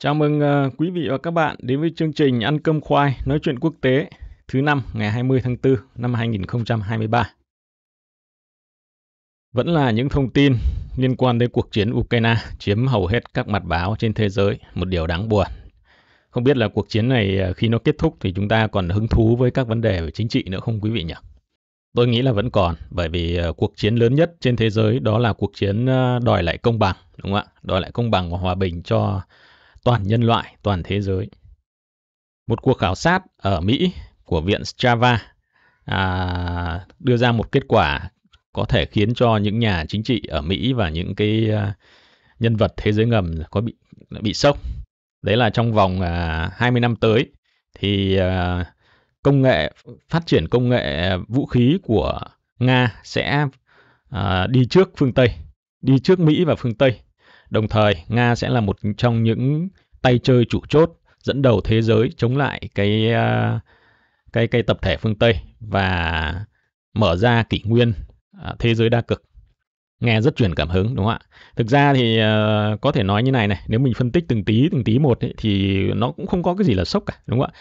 Chào mừng ờ, quý vị và các bạn đến với chương trình Ăn cơm khoai nói chuyện quốc tế thứ năm ngày 20 tháng 4 năm 2023. Vẫn là những thông tin liên quan đến cuộc chiến Ukraine chiếm hầu hết các mặt báo trên thế giới, một điều đáng buồn. Không biết là cuộc chiến này ờ, khi nó kết thúc thì chúng ta còn hứng thú với các vấn đề về chính trị nữa không quý vị nhỉ? Tôi nghĩ là vẫn còn, bởi vì ờ, cuộc chiến lớn nhất trên thế giới đó là cuộc chiến đòi lại công bằng, đúng không ạ? Đòi lại công bằng và hòa bình cho toàn nhân loại, toàn thế giới. Một cuộc khảo sát ở Mỹ của viện Strava à, đưa ra một kết quả có thể khiến cho những nhà chính trị ở Mỹ và những cái à, nhân vật thế giới ngầm có bị bị sốc. Đấy là trong vòng à, 20 năm tới thì à, công nghệ phát triển công nghệ vũ khí của Nga sẽ à, đi trước phương Tây, đi trước Mỹ và phương Tây Đồng thời, Nga sẽ là một trong những tay chơi chủ chốt dẫn đầu thế giới chống lại cái à, cái cái tập thể phương Tây và mở ra kỷ nguyên à, thế giới đa cực. Nghe rất truyền cảm hứng đúng không ạ? Thực ra thì à, có thể nói như này này, nếu mình phân tích từng tí từng tí một ấy, thì nó cũng không có cái gì là sốc cả đúng không ạ?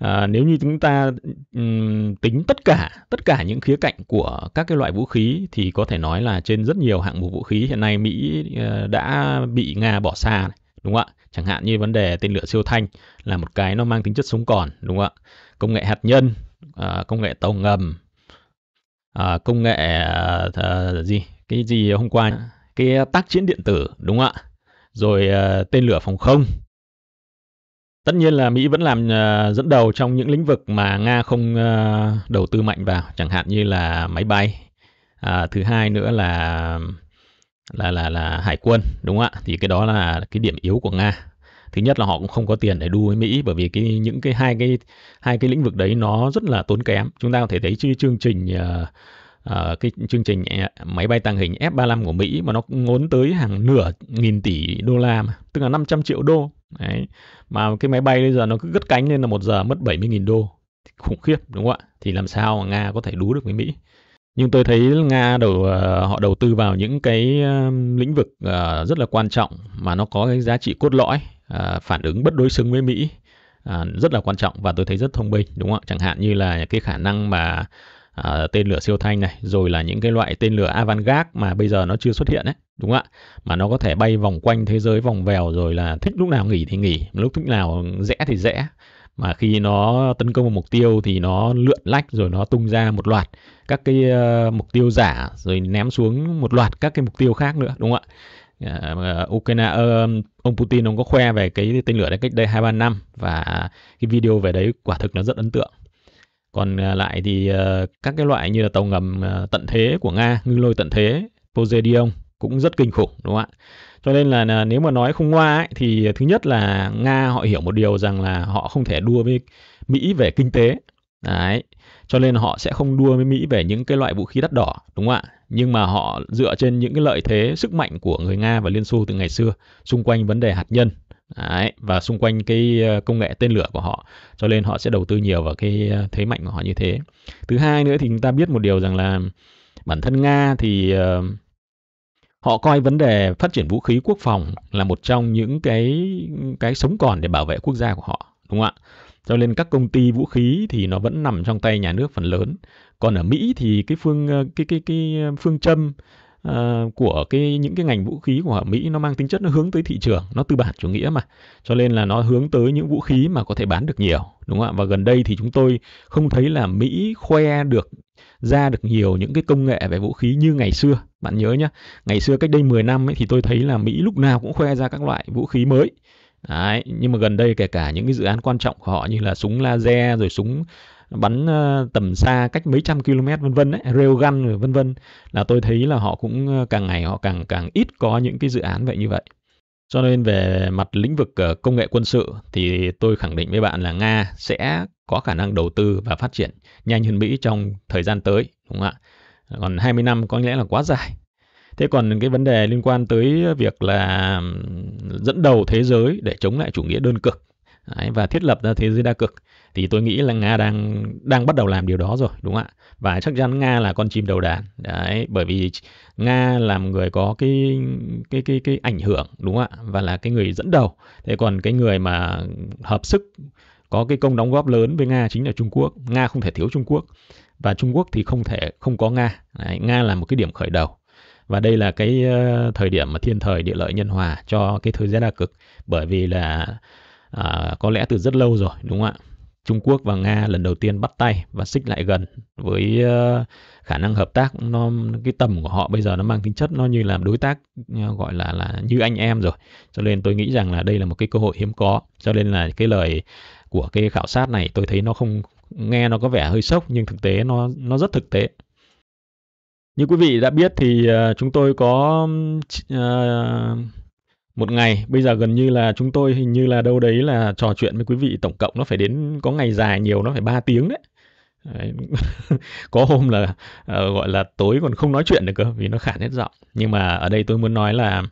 Ờ, nếu như chúng ta um, tính tất cả tất cả những khía cạnh của các cái loại vũ khí thì có thể nói là trên rất nhiều hạng mục vũ khí hiện nay Mỹ uh, đã bị Nga bỏ xa này, đúng không ạ? Chẳng hạn như vấn đề tên lửa siêu thanh là một cái nó mang tính chất sống còn đúng không ạ? Công nghệ hạt nhân, uh, công nghệ tàu ngầm, uh, công nghệ uh, gì cái gì hôm qua cái tác chiến điện tử đúng không ạ? Rồi uh, tên lửa phòng không Tất nhiên là Mỹ vẫn làm ờ, dẫn đầu trong những lĩnh vực mà Nga không ờ, đầu tư mạnh vào, chẳng hạn như là máy bay. À, thứ hai nữa là là là là hải quân, đúng không ạ? Thì cái đó là cái điểm yếu của Nga. Thứ nhất là họ cũng không có tiền để đua với Mỹ bởi vì cái những cái hai cái hai cái lĩnh vực đấy nó rất là tốn kém. Chúng ta có thể thấy chương trình uh, uh, cái chương trình máy bay tàng hình F35 của Mỹ mà nó ngốn tới hàng nửa nghìn tỷ đô la mà, tức là 500 triệu đô Đấy. Mà cái máy bay bây giờ nó cứ gất cánh lên là một giờ mất 70.000 đô. Khủng khiếp đúng không ạ? Thì làm sao mà Nga có thể đú được với Mỹ? Nhưng tôi thấy Nga đầu ờ, họ đầu tư vào những cái ờ, lĩnh vực ờ, rất là quan trọng mà nó có cái giá trị cốt lõi, phản ứng bất đối xứng với Mỹ rất là quan trọng và tôi thấy rất thông minh đúng không ạ? Chẳng hạn như là cái khả năng mà tên lửa siêu thanh này, rồi là những cái loại tên lửa avangard mà bây giờ nó chưa xuất hiện ấy đúng không ạ mà nó có thể bay vòng quanh thế giới vòng vèo rồi là thích lúc nào nghỉ thì nghỉ lúc thích nào rẽ thì rẽ mà khi nó tấn công một mục tiêu thì nó lượn lách rồi nó tung ra một loạt các cái ờ, mục tiêu giả rồi ném xuống một loạt các cái mục tiêu khác nữa đúng không ạ uh, Ukraine uh, ông Putin ông có khoe về cái tên lửa đấy cách đây hai ba năm và cái video về đấy quả thực nó rất ấn tượng còn lại thì uh, các cái loại như là tàu ngầm uh, tận thế của Nga ngư lôi tận thế Poseidon cũng rất kinh khủng đúng không ạ? Cho nên là nếu mà nói không ngoa ấy, thì thứ nhất là Nga họ hiểu một điều rằng là họ không thể đua với Mỹ về kinh tế. Đấy. Cho nên họ sẽ không đua với Mỹ về những cái loại vũ khí đắt đỏ đúng không ạ? Nhưng mà họ dựa trên những cái lợi thế sức mạnh của người Nga và Liên Xô từ ngày xưa xung quanh vấn đề hạt nhân Đấy, và xung quanh cái ờ, công nghệ tên lửa của họ cho nên họ sẽ đầu tư nhiều vào cái ờ, thế mạnh của họ như thế thứ hai nữa thì chúng ta biết một điều rằng là bản thân nga thì uh, họ coi vấn đề phát triển vũ khí quốc phòng là một trong những cái cái sống còn để bảo vệ quốc gia của họ đúng không ạ cho nên các công ty vũ khí thì nó vẫn nằm trong tay nhà nước phần lớn còn ở mỹ thì cái phương ờ, cái cái cái ờ, phương châm uh, của cái những cái ngành vũ khí của mỹ nó mang tính chất nó hướng tới thị trường nó tư bản chủ nghĩa mà cho nên là nó hướng tới những vũ khí mà có thể bán được nhiều đúng không ạ và gần đây thì chúng tôi không thấy là mỹ khoe được ra được nhiều những cái công nghệ về vũ khí như ngày xưa bạn nhớ nhá ngày xưa cách đây 10 năm ấy, thì tôi thấy là mỹ lúc nào cũng khoe ra các loại vũ khí mới Đấy, nhưng mà gần đây kể cả những cái dự án quan trọng của họ như là súng laser rồi súng bắn ờ, tầm xa cách mấy trăm km vân vân ấy, railgun rồi vân vân là tôi thấy là họ cũng ờ, càng ngày họ càng càng ít có những cái dự án vậy như vậy. Cho nên về mặt lĩnh vực ờ, công nghệ quân sự thì tôi khẳng định với bạn là Nga sẽ có khả năng đầu tư và phát triển nhanh hơn Mỹ trong thời gian tới, đúng không ạ? Còn 20 năm có lẽ là quá dài. Thế còn cái vấn đề liên quan tới việc là dẫn đầu thế giới để chống lại chủ nghĩa đơn cực Đấy, và thiết lập ra thế giới đa cực thì tôi nghĩ là Nga đang đang bắt đầu làm điều đó rồi đúng không ạ và chắc chắn Nga là con chim đầu đàn đấy bởi vì Nga là một người có cái cái cái cái ảnh hưởng đúng không ạ và là cái người dẫn đầu thế còn cái người mà hợp sức có cái công đóng góp lớn với Nga chính là Trung Quốc. Nga không thể thiếu Trung Quốc và Trung Quốc thì không thể không có Nga. Đấy, Nga là một cái điểm khởi đầu và đây là cái ờ, thời điểm mà thiên thời địa lợi nhân hòa cho cái thời gian đa cực bởi vì là à, có lẽ từ rất lâu rồi đúng không ạ? Trung Quốc và Nga lần đầu tiên bắt tay và xích lại gần với ờ, khả năng hợp tác nó cái tầm của họ bây giờ nó mang tính chất nó như là đối tác gọi là là như anh em rồi. Cho nên tôi nghĩ rằng là đây là một cái cơ hội hiếm có. Cho nên là cái lời của cái khảo sát này tôi thấy nó không nghe nó có vẻ hơi sốc nhưng thực tế nó nó rất thực tế như quý vị đã biết thì ờ, chúng tôi có ờ, một ngày bây giờ gần như là chúng tôi hình như là đâu đấy là trò chuyện với quý vị tổng cộng nó phải đến có ngày dài nhiều nó phải 3 tiếng đấy có hôm là ờ, gọi là tối còn không nói chuyện được cơ vì nó khản hết giọng nhưng mà ở đây tôi muốn nói là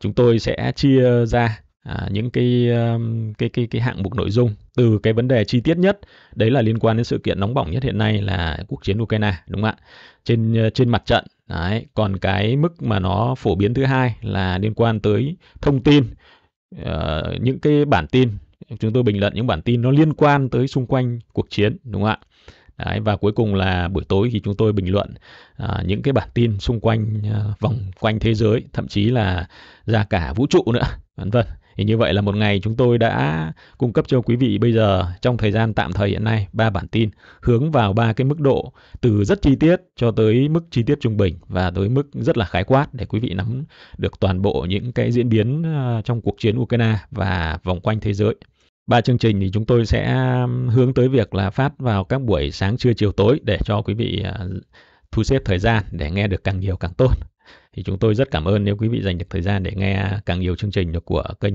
chúng tôi sẽ chia ra à, những cái um, cái cái cái hạng mục nội dung từ cái vấn đề chi tiết nhất đấy là liên quan đến sự kiện nóng bỏng nhất hiện nay là cuộc chiến Ukraine đúng không ạ trên uh, trên mặt trận đấy còn cái mức mà nó phổ biến thứ hai là liên quan tới thông tin uh, những cái bản tin chúng tôi bình luận những bản tin nó liên quan tới xung quanh cuộc chiến đúng không ạ Đấy, và cuối cùng là buổi tối thì chúng tôi bình luận à, những cái bản tin xung quanh à, vòng quanh thế giới thậm chí là ra cả vũ trụ nữa vân vân thì như vậy là một ngày chúng tôi đã cung cấp cho quý vị bây giờ trong thời gian tạm thời hiện nay ba bản tin hướng vào ba cái mức độ từ rất chi tiết cho tới mức chi tiết trung bình và tới mức rất là khái quát để quý vị nắm được toàn bộ những cái diễn biến ờ, trong cuộc chiến Ukraine và vòng quanh thế giới. Ba chương trình thì chúng tôi sẽ hướng tới việc là phát vào các buổi sáng trưa chiều tối để cho quý vị ờ, thu xếp thời gian để nghe được càng nhiều càng tốt. Thì chúng tôi rất cảm ơn nếu quý vị dành được thời gian để nghe càng nhiều chương trình của kênh.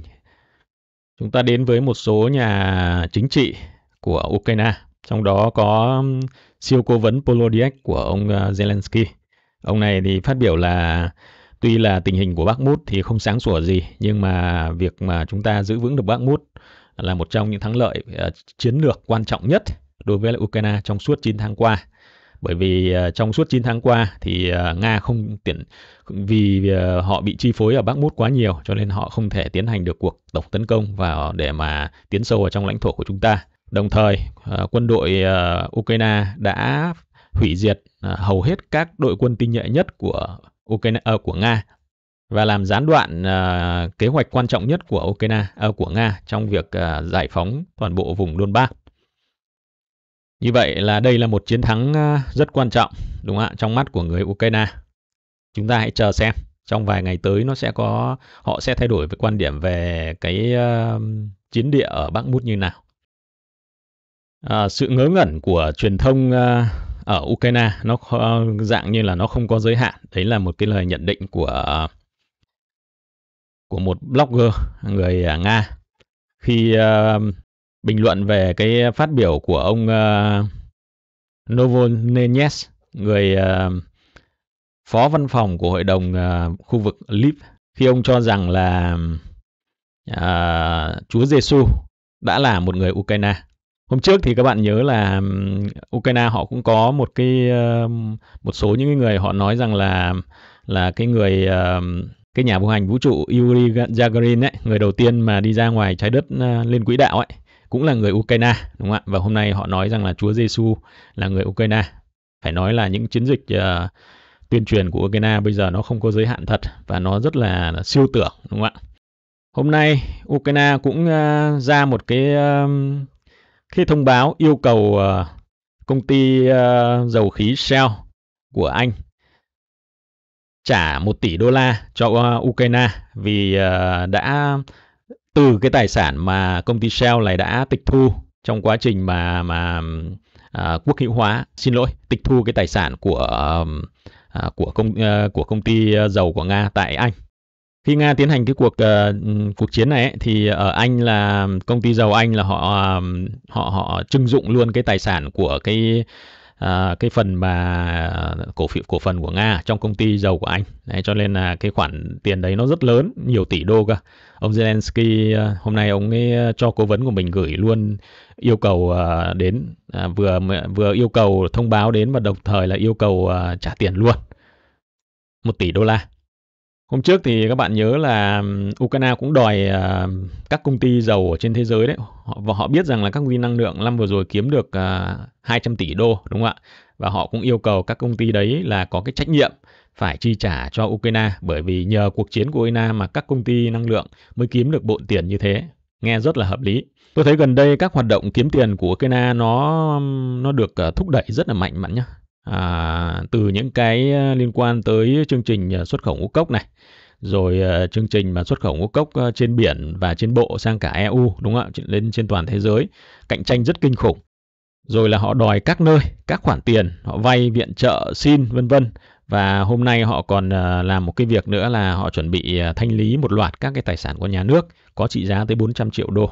Chúng ta đến với một số nhà chính trị của Ukraine, trong đó có siêu cố vấn Polodiak của ông ờ, Zelensky. Ông này thì phát biểu là tuy là tình hình của Bắc Mút thì không sáng sủa gì, nhưng mà việc mà chúng ta giữ vững được Bắc Mút là một trong những thắng lợi ờ, chiến lược quan trọng nhất đối với Ukraine trong suốt 9 tháng qua bởi vì à, trong suốt 9 tháng qua thì à, Nga không tiện vì à, họ bị chi phối ở Bắc Mút quá nhiều cho nên họ không thể tiến hành được cuộc tổng tấn công vào để mà tiến sâu vào trong lãnh thổ của chúng ta. Đồng thời, quân đội Ukraine đã hủy diệt hầu hết các đội quân tinh nhuệ nhất của Ukraine uh, của Nga và làm gián đoạn uh, kế hoạch quan trọng nhất của Ukraine uh, của Nga trong việc uh, giải phóng toàn bộ vùng Donbass. Như vậy là đây là một chiến thắng à, rất quan trọng đúng không ạ trong mắt của người Ukraine. Chúng ta hãy chờ xem trong vài ngày tới nó sẽ có họ sẽ thay đổi về quan điểm về cái uh, chiến địa ở Bắc Mút như nào. À, sự ngớ ngẩn của truyền thông uh, ở Ukraine nó uh, dạng như là nó không có giới hạn. Đấy là một cái lời nhận định của uh, của một blogger người uh, Nga khi uh, bình luận về cái phát biểu của ông uh, Novonenets, người uh, phó văn phòng của hội đồng uh, khu vực Lib khi ông cho rằng là uh, Chúa Giêsu đã là một người Ukraine. Hôm trước thì các bạn nhớ là Ukraine họ cũng có một cái một số những người họ nói rằng là là cái người cái nhà vô hành vũ trụ Yuri Gagarin ấy, người đầu tiên mà đi ra ngoài trái đất lên quỹ đạo ấy cũng là người Ukraine đúng không ạ? Và hôm nay họ nói rằng là Chúa Giêsu là người Ukraine. Phải nói là những chiến dịch uh, tuyên truyền của Ukraine bây giờ nó không có giới hạn thật và nó rất là, là siêu tưởng đúng không ạ? Hôm nay Ukraine cũng uh, ra một cái uh, cái thông báo yêu cầu uh, công ty uh, dầu khí Shell của Anh trả 1 tỷ đô la cho uh, Ukraine vì uh, đã từ cái tài sản mà công ty Shell này đã tịch thu trong quá trình mà mà à, quốc hữu hóa xin lỗi tịch thu cái tài sản của à, của công à, của công ty dầu của Nga tại Anh khi Nga tiến hành cái cuộc uh, cuộc chiến này ấy, thì ở Anh là công ty dầu Anh là họ à, họ họ trưng dụng luôn cái tài sản của cái à, cái phần mà à, cổ phiếu cổ phần của Nga trong công ty dầu của Anh. Đấy, cho nên là cái khoản tiền đấy nó rất lớn, nhiều tỷ đô cơ. Ông Zelensky à, hôm nay ông ấy à, cho cố vấn của mình gửi luôn yêu cầu đến vừa vừa yêu cầu thông báo đến và đồng thời là yêu cầu trả tiền luôn. một tỷ đô la. Hôm trước thì các bạn nhớ là Ukraine cũng đòi ờ, các công ty dầu ở trên thế giới đấy và họ biết rằng là các công ty năng lượng năm vừa rồi kiếm được 200 ờ, tỷ đô đúng không ạ? Và họ cũng yêu cầu các công ty đấy là có cái trách nhiệm phải chi trả cho Ukraine bởi vì nhờ cuộc chiến của Ukraine mà các công ty năng lượng mới kiếm được bộn tiền như thế. Nghe rất là hợp lý. Tôi thấy gần đây các hoạt động kiếm tiền của Ukraine nó nó được ờ, thúc đẩy rất là mạnh mẽ nhá à, từ những cái ờ, liên quan tới chương trình ờ, xuất khẩu ngũ cốc này rồi ờ, chương trình mà xuất khẩu ngũ cốc trên biển và trên bộ sang cả EU đúng không ạ lên trên toàn thế giới cạnh tranh rất kinh khủng rồi là họ đòi các nơi các khoản tiền họ vay viện trợ xin vân vân và hôm nay họ còn làm một cái việc nữa là họ chuẩn bị thanh lý một loạt các cái tài sản của nhà nước có trị giá tới 400 triệu đô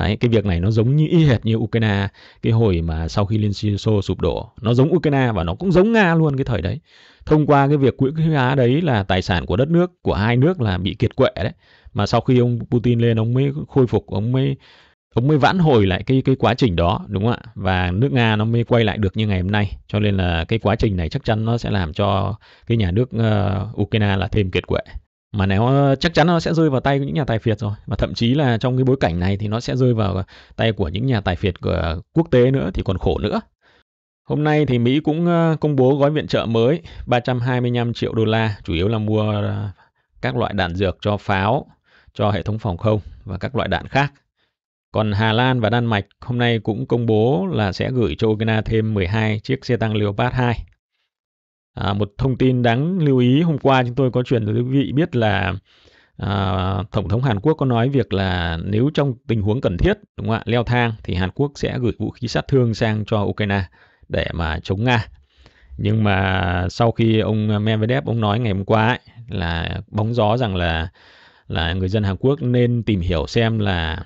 Đấy, cái việc này nó giống như y hệt như Ukraine cái hồi mà sau khi Liên Xô sụp đổ, nó giống Ukraine và nó cũng giống Nga luôn cái thời đấy. Thông qua cái việc quỹ hóa đấy là tài sản của đất nước của hai nước là bị kiệt quệ đấy. Mà sau khi ông Putin lên ông mới khôi phục, ông mới ông mới vãn hồi lại cái cái quá trình đó đúng không ạ và nước nga nó mới quay lại được như ngày hôm nay cho nên là cái quá trình này chắc chắn nó sẽ làm cho cái nhà nước uh, ukraine là thêm kiệt quệ mà nếu ờ, chắc chắn nó sẽ rơi vào tay những nhà tài phiệt rồi và thậm chí là trong cái bối cảnh này thì nó sẽ rơi vào tay của những nhà tài phiệt của ờ, quốc tế nữa thì còn khổ nữa. Hôm nay thì Mỹ cũng ờ, công bố gói viện trợ mới 325 triệu đô la, chủ yếu là mua các loại đạn dược cho pháo, cho hệ thống phòng không và các loại đạn khác. Còn Hà Lan và Đan Mạch hôm nay cũng công bố là sẽ gửi cho Ukraine thêm 12 chiếc xe tăng Leopard 2 À, một thông tin đáng lưu ý hôm qua chúng tôi có truyền tới quý vị biết là à, tổng thống Hàn Quốc có nói việc là nếu trong tình huống cần thiết đúng không ạ leo thang thì Hàn Quốc sẽ gửi vũ khí sát thương sang cho Ukraine để mà chống Nga nhưng mà sau khi ông Medvedev ông nói ngày hôm qua ấy, là bóng gió rằng là là người dân Hàn Quốc nên tìm hiểu xem là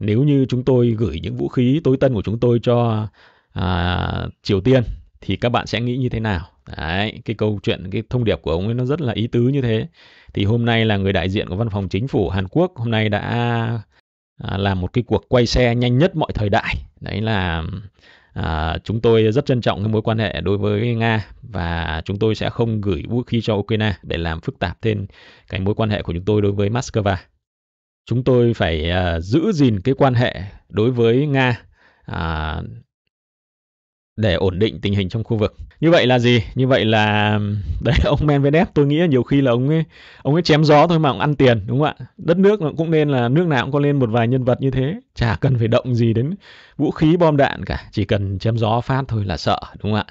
nếu như chúng tôi gửi những vũ khí tối tân của chúng tôi cho à, Triều Tiên thì các bạn sẽ nghĩ như thế nào đấy cái câu chuyện cái thông điệp của ông ấy nó rất là ý tứ như thế thì hôm nay là người đại diện của văn phòng chính phủ Hàn Quốc hôm nay đã à, làm một cái cuộc quay xe nhanh nhất mọi thời đại đấy là à, chúng tôi rất trân trọng cái mối quan hệ đối với Nga và chúng tôi sẽ không gửi vũ khí cho Ukraine để làm phức tạp thêm cái mối quan hệ của chúng tôi đối với Moscow chúng tôi phải à, giữ gìn cái quan hệ đối với Nga à, để ổn định tình hình trong khu vực. Như vậy là gì? Như vậy là đấy ông Medvedev tôi nghĩ là nhiều khi là ông ấy ông ấy chém gió thôi mà ông ăn tiền đúng không ạ? Đất nước cũng nên là nước nào cũng có nên một vài nhân vật như thế, chả cần phải động gì đến vũ khí bom đạn cả, chỉ cần chém gió phát thôi là sợ đúng không ạ?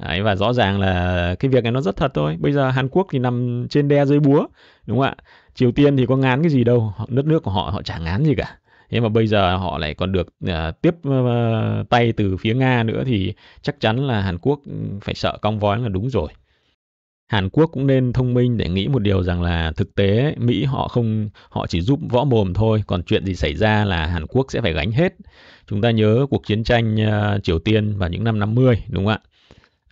Đấy, và rõ ràng là cái việc này nó rất thật thôi. Bây giờ Hàn Quốc thì nằm trên đe dưới búa đúng không ạ? Triều Tiên thì có ngán cái gì đâu, đất nước của họ họ chả ngán gì cả thế mà bây giờ họ lại còn được uh, tiếp uh, tay từ phía nga nữa thì chắc chắn là hàn quốc ừ, phải sợ cong vói là đúng rồi Hàn Quốc cũng nên thông minh để nghĩ một điều rằng là thực tế Mỹ họ không họ chỉ giúp võ mồm thôi, còn chuyện gì xảy ra là Hàn Quốc sẽ phải gánh hết. Chúng ta nhớ cuộc chiến tranh uh, Triều Tiên vào những năm 50 đúng không ạ?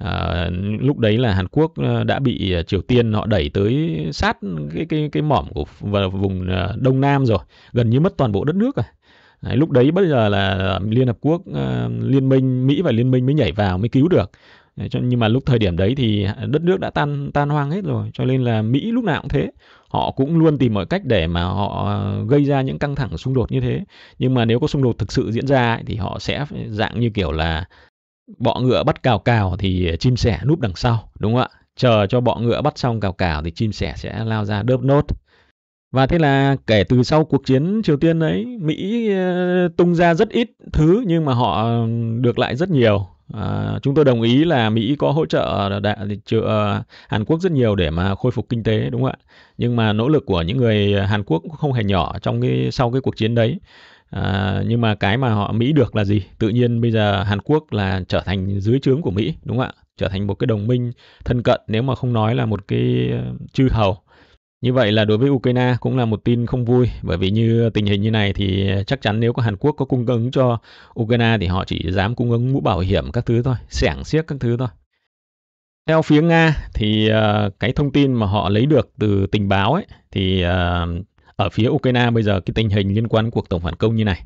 À, lúc đấy là Hàn Quốc ờ, đã bị ờ, Triều Tiên họ đẩy tới sát cái cái cái mỏm của vùng Đông Nam rồi, gần như mất toàn bộ đất nước rồi. Đấy, lúc đấy bây giờ là Liên Hợp Quốc, Liên minh Mỹ và Liên minh mới nhảy vào mới cứu được. nhưng mà lúc thời điểm đấy thì đất nước đã tan tan hoang hết rồi, cho nên là Mỹ lúc nào cũng thế. Họ cũng luôn tìm mọi cách để mà họ gây ra những căng thẳng xung đột như thế. Nhưng mà nếu có xung đột thực sự diễn ra thì họ sẽ dạng như kiểu là bọ ngựa bắt cào cào thì chim sẻ núp đằng sau, đúng không ạ? Chờ cho bọ ngựa bắt xong cào cào thì chim sẻ sẽ lao ra đớp nốt. Và thế là kể từ sau cuộc chiến Triều Tiên ấy, Mỹ ờ, tung ra rất ít thứ nhưng mà họ được lại rất nhiều. À, chúng tôi đồng ý là Mỹ có hỗ trợ đại, trợ ờ, Hàn Quốc rất nhiều để mà khôi phục kinh tế đúng không ạ? Nhưng mà nỗ lực của những người Hàn Quốc không hề nhỏ trong cái sau cái cuộc chiến đấy À, nhưng mà cái mà họ Mỹ được là gì? Tự nhiên bây giờ Hàn Quốc là trở thành dưới trướng của Mỹ, đúng không ạ? Trở thành một cái đồng minh thân cận nếu mà không nói là một cái ờ, chư hầu. Như vậy là đối với Ukraine cũng là một tin không vui bởi vì như tình hình như này thì chắc chắn nếu có Hàn Quốc có cung ứng cho Ukraine thì họ chỉ dám cung ứng mũ bảo hiểm các thứ thôi, sẻng xiếc các thứ thôi. Theo phía Nga thì ờ, cái thông tin mà họ lấy được từ tình báo ấy thì ờ, ở phía Ukraine bây giờ cái tình hình liên quan cuộc tổng phản công như này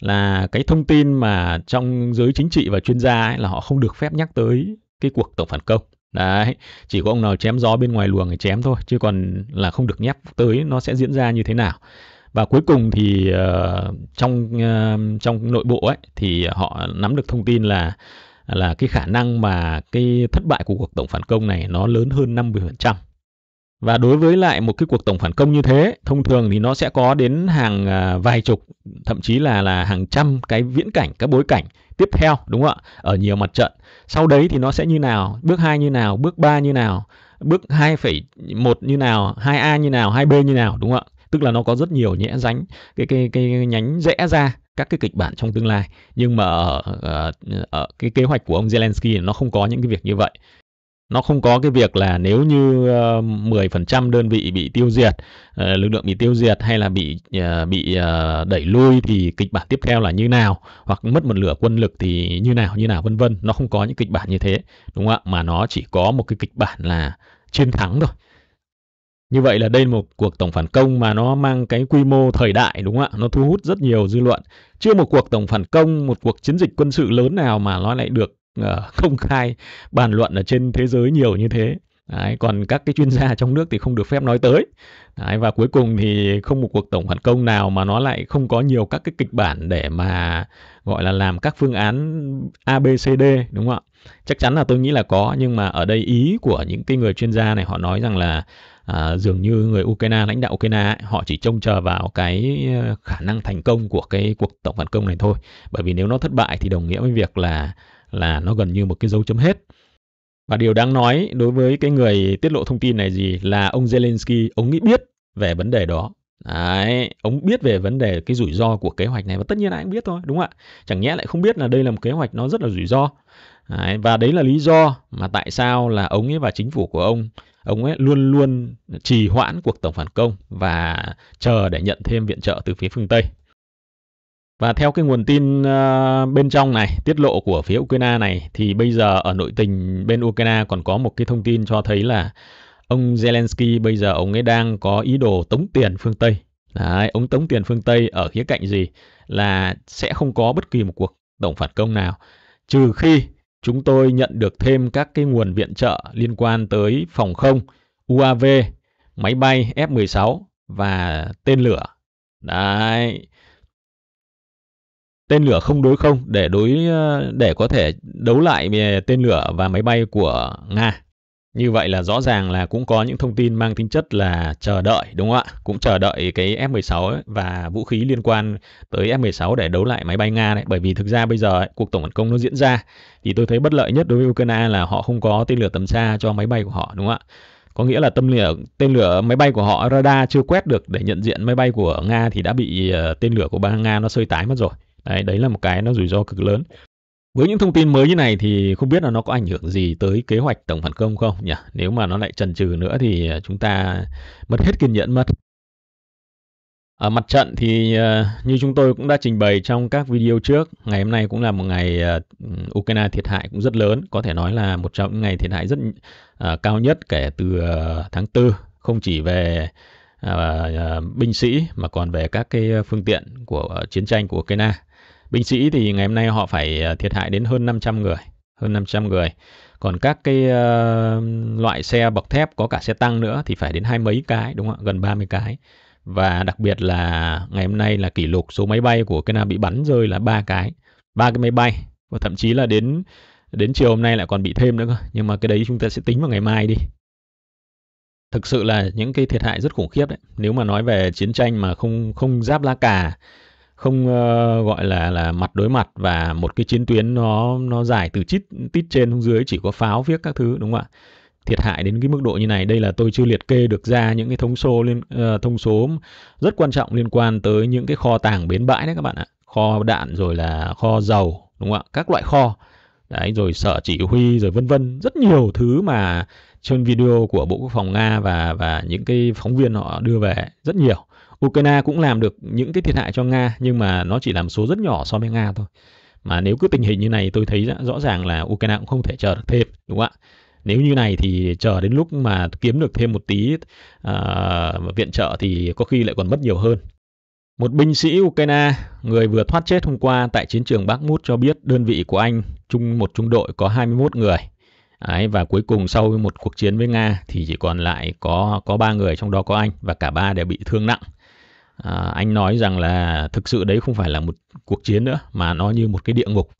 là cái thông tin mà trong giới chính trị và chuyên gia ấy, là họ không được phép nhắc tới cái cuộc tổng phản công đấy chỉ có ông nào chém gió bên ngoài luồng thì chém thôi chứ còn là không được nhắc tới nó sẽ diễn ra như thế nào và cuối cùng thì uh, trong uh, trong nội bộ ấy thì họ nắm được thông tin là là cái khả năng mà cái thất bại của cuộc tổng phản công này nó lớn hơn 50% và đối với lại một cái cuộc tổng phản công như thế, thông thường thì nó sẽ có đến hàng à, vài chục, thậm chí là là hàng trăm cái viễn cảnh, các bối cảnh tiếp theo đúng không ạ? Ở nhiều mặt trận. Sau đấy thì nó sẽ như nào? Bước 2 như nào? Bước 3 như nào? Bước 2,1 như nào? 2A như nào? 2B như nào đúng không ạ? Tức là nó có rất nhiều nhẽ ránh cái cái cái nhánh rẽ ra các cái kịch bản trong tương lai nhưng mà ở, ở, ờ, ở cái kế hoạch của ông Zelensky nó không có những cái việc như vậy nó không có cái việc là nếu như uh, ờ, 10% đơn vị bị tiêu diệt, ờ, lực lượng bị tiêu diệt hay là bị ờ, bị đẩy lui thì kịch bản tiếp theo là như nào hoặc mất một nửa quân lực thì như nào như nào vân vân, nó không có những kịch bản như thế, đúng không ạ? Mà nó chỉ có một cái kịch bản là chiến thắng thôi. Như vậy là đây là một cuộc tổng phản công mà nó mang cái quy mô thời đại đúng không ạ? Nó thu hút rất nhiều dư luận. Chưa một cuộc tổng phản công, một cuộc chiến dịch quân sự lớn nào mà nó lại được uh, công khai bàn luận ở trên thế giới nhiều như thế Đấy, còn các cái chuyên gia trong nước thì không được phép nói tới Đấy, và cuối cùng thì không một cuộc tổng phản công nào mà nó lại không có nhiều các cái kịch bản để mà gọi là làm các phương án ABCD đúng không ạ chắc chắn là tôi nghĩ là có nhưng mà ở đây ý của những cái người chuyên gia này họ nói rằng là à, dường như người Ukraine lãnh đạo Ukraine ấy, họ chỉ trông chờ vào cái ờ, khả năng thành công của cái cuộc tổng phản công này thôi bởi vì nếu nó thất bại thì đồng nghĩa với việc là là nó gần như một cái dấu chấm hết. Và điều đáng nói đối với cái người tiết lộ thông tin này gì là ông Zelensky, ông nghĩ biết về vấn đề đó. Đấy, ông biết về vấn đề cái rủi ro của kế hoạch này và tất nhiên là cũng biết thôi, đúng không ạ? Chẳng nhẽ lại không biết là đây là một kế hoạch nó rất là rủi ro. Đấy, và đấy là lý do mà tại sao là ông ấy và chính phủ của ông ông ấy luôn luôn trì hoãn cuộc tổng phản công và chờ để nhận thêm viện trợ từ phía phương Tây. Và theo cái nguồn tin ờ, bên trong này, tiết lộ của phía Ukraine này thì bây giờ ở nội tình bên Ukraine còn có một cái thông tin cho thấy là ông Zelensky bây giờ ông ấy đang có ý đồ tống tiền phương Tây. Đấy, ông tống tiền phương Tây ở khía cạnh gì là sẽ không có bất kỳ một cuộc tổng phản công nào trừ khi chúng tôi nhận được thêm các cái nguồn viện trợ liên quan tới phòng không, UAV, máy bay F-16 và tên lửa. Đấy, tên lửa không đối không để đối ờ, để có thể đấu lại ờ, tên lửa và máy bay của Nga. Như vậy là rõ ràng là cũng có những thông tin mang tính chất là chờ đợi đúng không ạ? Cũng chờ đợi cái F-16 ấy, và vũ khí liên quan tới F-16 để đấu lại máy bay Nga đấy. Bởi vì thực ra bây giờ ấy, cuộc tổng tấn công nó diễn ra thì tôi thấy bất lợi nhất đối với Ukraine là họ không có tên lửa tầm xa cho máy bay của họ đúng không ạ? Có nghĩa là tâm lửa tên lửa máy bay của họ radar chưa quét được để nhận diện máy bay của Nga thì đã bị ờ, tên lửa của bang Nga nó sơi tái mất rồi đấy, đấy là một cái nó rủi ro cực lớn với những thông tin mới như này thì không biết là nó có ảnh hưởng gì tới kế hoạch tổng phản công không nhỉ? Nếu mà nó lại trần trừ nữa thì à, chúng ta mất hết kiên nhẫn mất. Ở mặt trận thì à, như chúng tôi cũng đã trình bày trong các video trước, ngày hôm nay cũng là một ngày à, Ukraine thiệt hại cũng rất lớn, có thể nói là một trong những ngày thiệt hại rất cao nhất kể từ tháng 4, không chỉ về binh sĩ mà còn về các cái phương tiện của chiến tranh của Ukraine binh sĩ thì ngày hôm nay họ phải ờ, thiệt hại đến hơn 500 người hơn 500 người còn các cái uh, loại xe bọc thép có cả xe tăng nữa thì phải đến hai mấy cái đúng không ạ gần 30 cái và đặc biệt là ngày hôm nay là kỷ lục số máy bay của cái bị bắn rơi là ba cái ba cái máy bay và thậm chí là đến đến chiều hôm nay lại còn bị thêm nữa cơ nhưng mà cái đấy chúng ta sẽ tính vào ngày mai đi thực sự là những cái thiệt hại rất khủng khiếp đấy nếu mà nói về chiến tranh mà không không giáp lá cà không uh, gọi là là mặt đối mặt và một cái chiến tuyến nó nó dài từ chít tít trên xuống dưới chỉ có pháo viết các thứ đúng không ạ thiệt hại đến cái mức độ như này đây là tôi chưa liệt kê được ra những cái thông số liên uh, thông số rất quan trọng liên quan tới những cái kho tàng bến bãi đấy các bạn ạ kho đạn rồi là kho dầu đúng không ạ các loại kho đấy rồi sở chỉ huy rồi vân vân rất nhiều thứ mà trên video của bộ quốc phòng nga và và những cái phóng viên họ đưa về rất nhiều Ukraine cũng làm được những cái thiệt hại cho Nga nhưng mà nó chỉ làm số rất nhỏ so với Nga thôi. Mà nếu cứ tình hình như này tôi thấy rõ ràng là Ukraine cũng không thể chờ được thêm đúng không ạ? Nếu như này thì chờ đến lúc mà kiếm được thêm một tí uh, viện trợ thì có khi lại còn mất nhiều hơn. Một binh sĩ Ukraine, người vừa thoát chết hôm qua tại chiến trường Bakhmut cho biết đơn vị của anh chung một trung đội có 21 người. Đấy, và cuối cùng sau một cuộc chiến với Nga thì chỉ còn lại có có ba người trong đó có anh và cả ba đều bị thương nặng à, anh nói rằng là thực sự đấy không phải là một cuộc chiến nữa mà nó như một cái địa ngục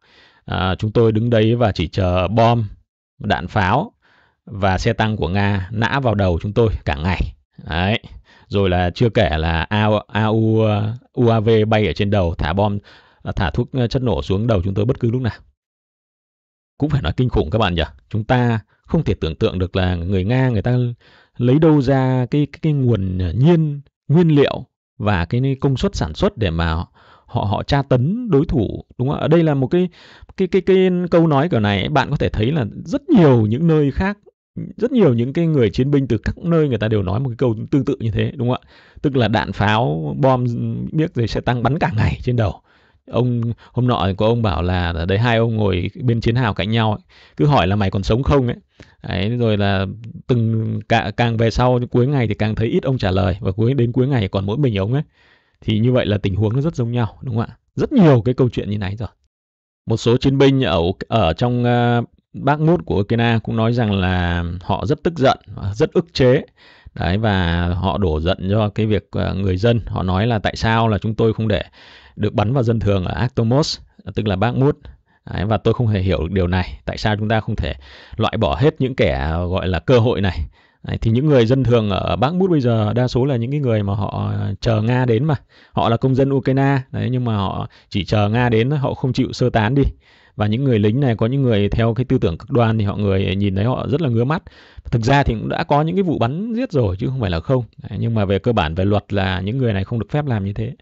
à, chúng tôi đứng đấy và chỉ chờ bom đạn pháo và xe tăng của nga nã vào đầu chúng tôi cả ngày đấy rồi là chưa kể là AU, AU UAV bay ở trên đầu thả bom à, thả thuốc à, chất nổ xuống đầu chúng tôi bất cứ lúc nào cũng phải nói kinh khủng các bạn nhỉ chúng ta không thể tưởng tượng được là người nga người ta lấy đâu ra cái cái, cái nguồn nhiên nguyên liệu và cái công suất sản xuất để mà họ họ tra tấn đối thủ đúng không? Ở đây là một cái cái cái cái câu nói kiểu này bạn có thể thấy là rất nhiều những nơi khác rất nhiều những cái người chiến binh từ các nơi người ta đều nói một cái câu tương tự như thế đúng không ạ? Tức là đạn pháo bom biết rồi sẽ tăng bắn cả ngày trên đầu ông hôm nọ có ông bảo là đấy hai ông ngồi bên chiến hào cạnh nhau ấy, cứ hỏi là mày còn sống không ấy đấy, rồi là từng cả, càng về sau cuối ngày thì càng thấy ít ông trả lời và cuối đến cuối ngày còn mỗi mình ông ấy thì như vậy là tình huống nó rất giống nhau đúng không ạ rất nhiều cái câu chuyện như này rồi một số chiến binh ở ở trong uh, Bác Mút của Okina cũng nói rằng là họ rất tức giận, rất ức chế. Đấy và họ đổ giận cho cái việc ờ, người dân, họ nói là tại sao là chúng tôi không để được bắn vào dân thường ở Actomos, tức là Bakhmut. Đấy, và tôi không hề hiểu được điều này. Tại sao chúng ta không thể loại bỏ hết những kẻ gọi là cơ hội này? Đấy, thì những người dân thường ở Bakhmut bây giờ đa số là những cái người mà họ chờ Nga đến mà. Họ là công dân Ukraine, đấy, nhưng mà họ chỉ chờ Nga đến, họ không chịu sơ tán đi và những người lính này có những người theo cái tư tưởng cực đoan thì họ người nhìn thấy họ rất là ngứa mắt thực ra thì cũng đã có những cái vụ bắn giết rồi chứ không phải là không Đấy, nhưng mà về cơ bản về luật là những người này không được phép làm như thế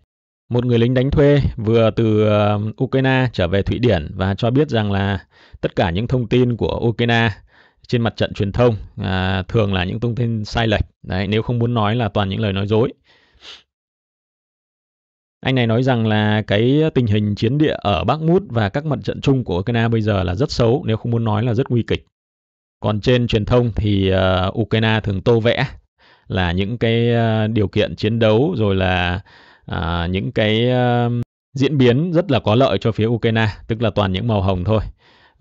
một người lính đánh thuê vừa từ ờ, Ukraine trở về Thụy Điển và cho biết rằng là tất cả những thông tin của Ukraine trên mặt trận truyền thông à, thường là những thông tin sai lệch. Đấy, nếu không muốn nói là toàn những lời nói dối. Anh này nói rằng là cái tình hình chiến địa ở Bắc Mút và các mặt trận chung của Ukraine bây giờ là rất xấu, nếu không muốn nói là rất nguy kịch. Còn trên truyền thông thì uh, Ukraine thường tô vẽ là những cái uh, điều kiện chiến đấu rồi là à, những cái uh, diễn biến rất là có lợi cho phía Ukraine, tức là toàn những màu hồng thôi.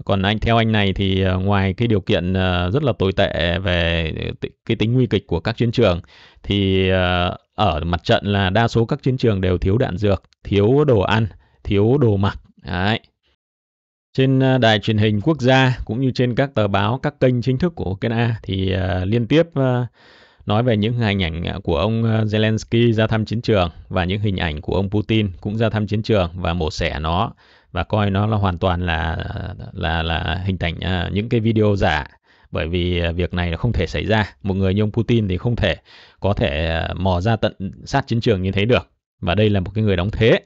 Còn anh theo anh này thì à, ngoài cái điều kiện à, rất là tồi tệ về cái tính nguy kịch của các chiến trường thì à, ở mặt trận là đa số các chiến trường đều thiếu đạn dược, thiếu đồ ăn, thiếu đồ mặc. Đấy. Trên đài truyền hình quốc gia cũng như trên các tờ báo, các kênh chính thức của Ukraine thì liên tiếp nói về những hình ảnh à, của ông à, Zelensky ra thăm chiến trường và những hình ảnh của ông Putin cũng ra thăm chiến trường và mổ xẻ nó và coi nó là hoàn toàn là là là hình ảnh à, những cái video giả bởi vì việc này không thể xảy ra một người như ông Putin thì không thể có thể mò ra tận sát chiến trường như thế được và đây là một cái người đóng thế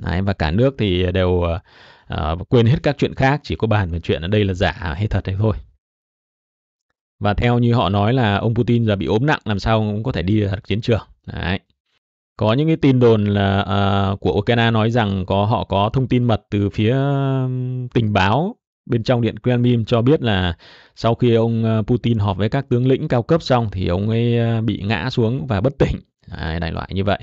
Đấy, và cả nước thì đều uh, quên hết các chuyện khác chỉ có bàn về chuyện ở đây là giả hay thật hay thôi và theo như họ nói là ông Putin giờ bị ốm nặng làm sao cũng có thể đi được chiến trường. Đấy. Có những cái tin đồn là uh, của Ukraine nói rằng có họ có thông tin mật từ phía tình báo bên trong điện Kremlin cho biết là sau khi ông à, Putin họp với các tướng lĩnh cao cấp xong thì ông ấy à, bị ngã xuống và bất tỉnh. đại loại như vậy.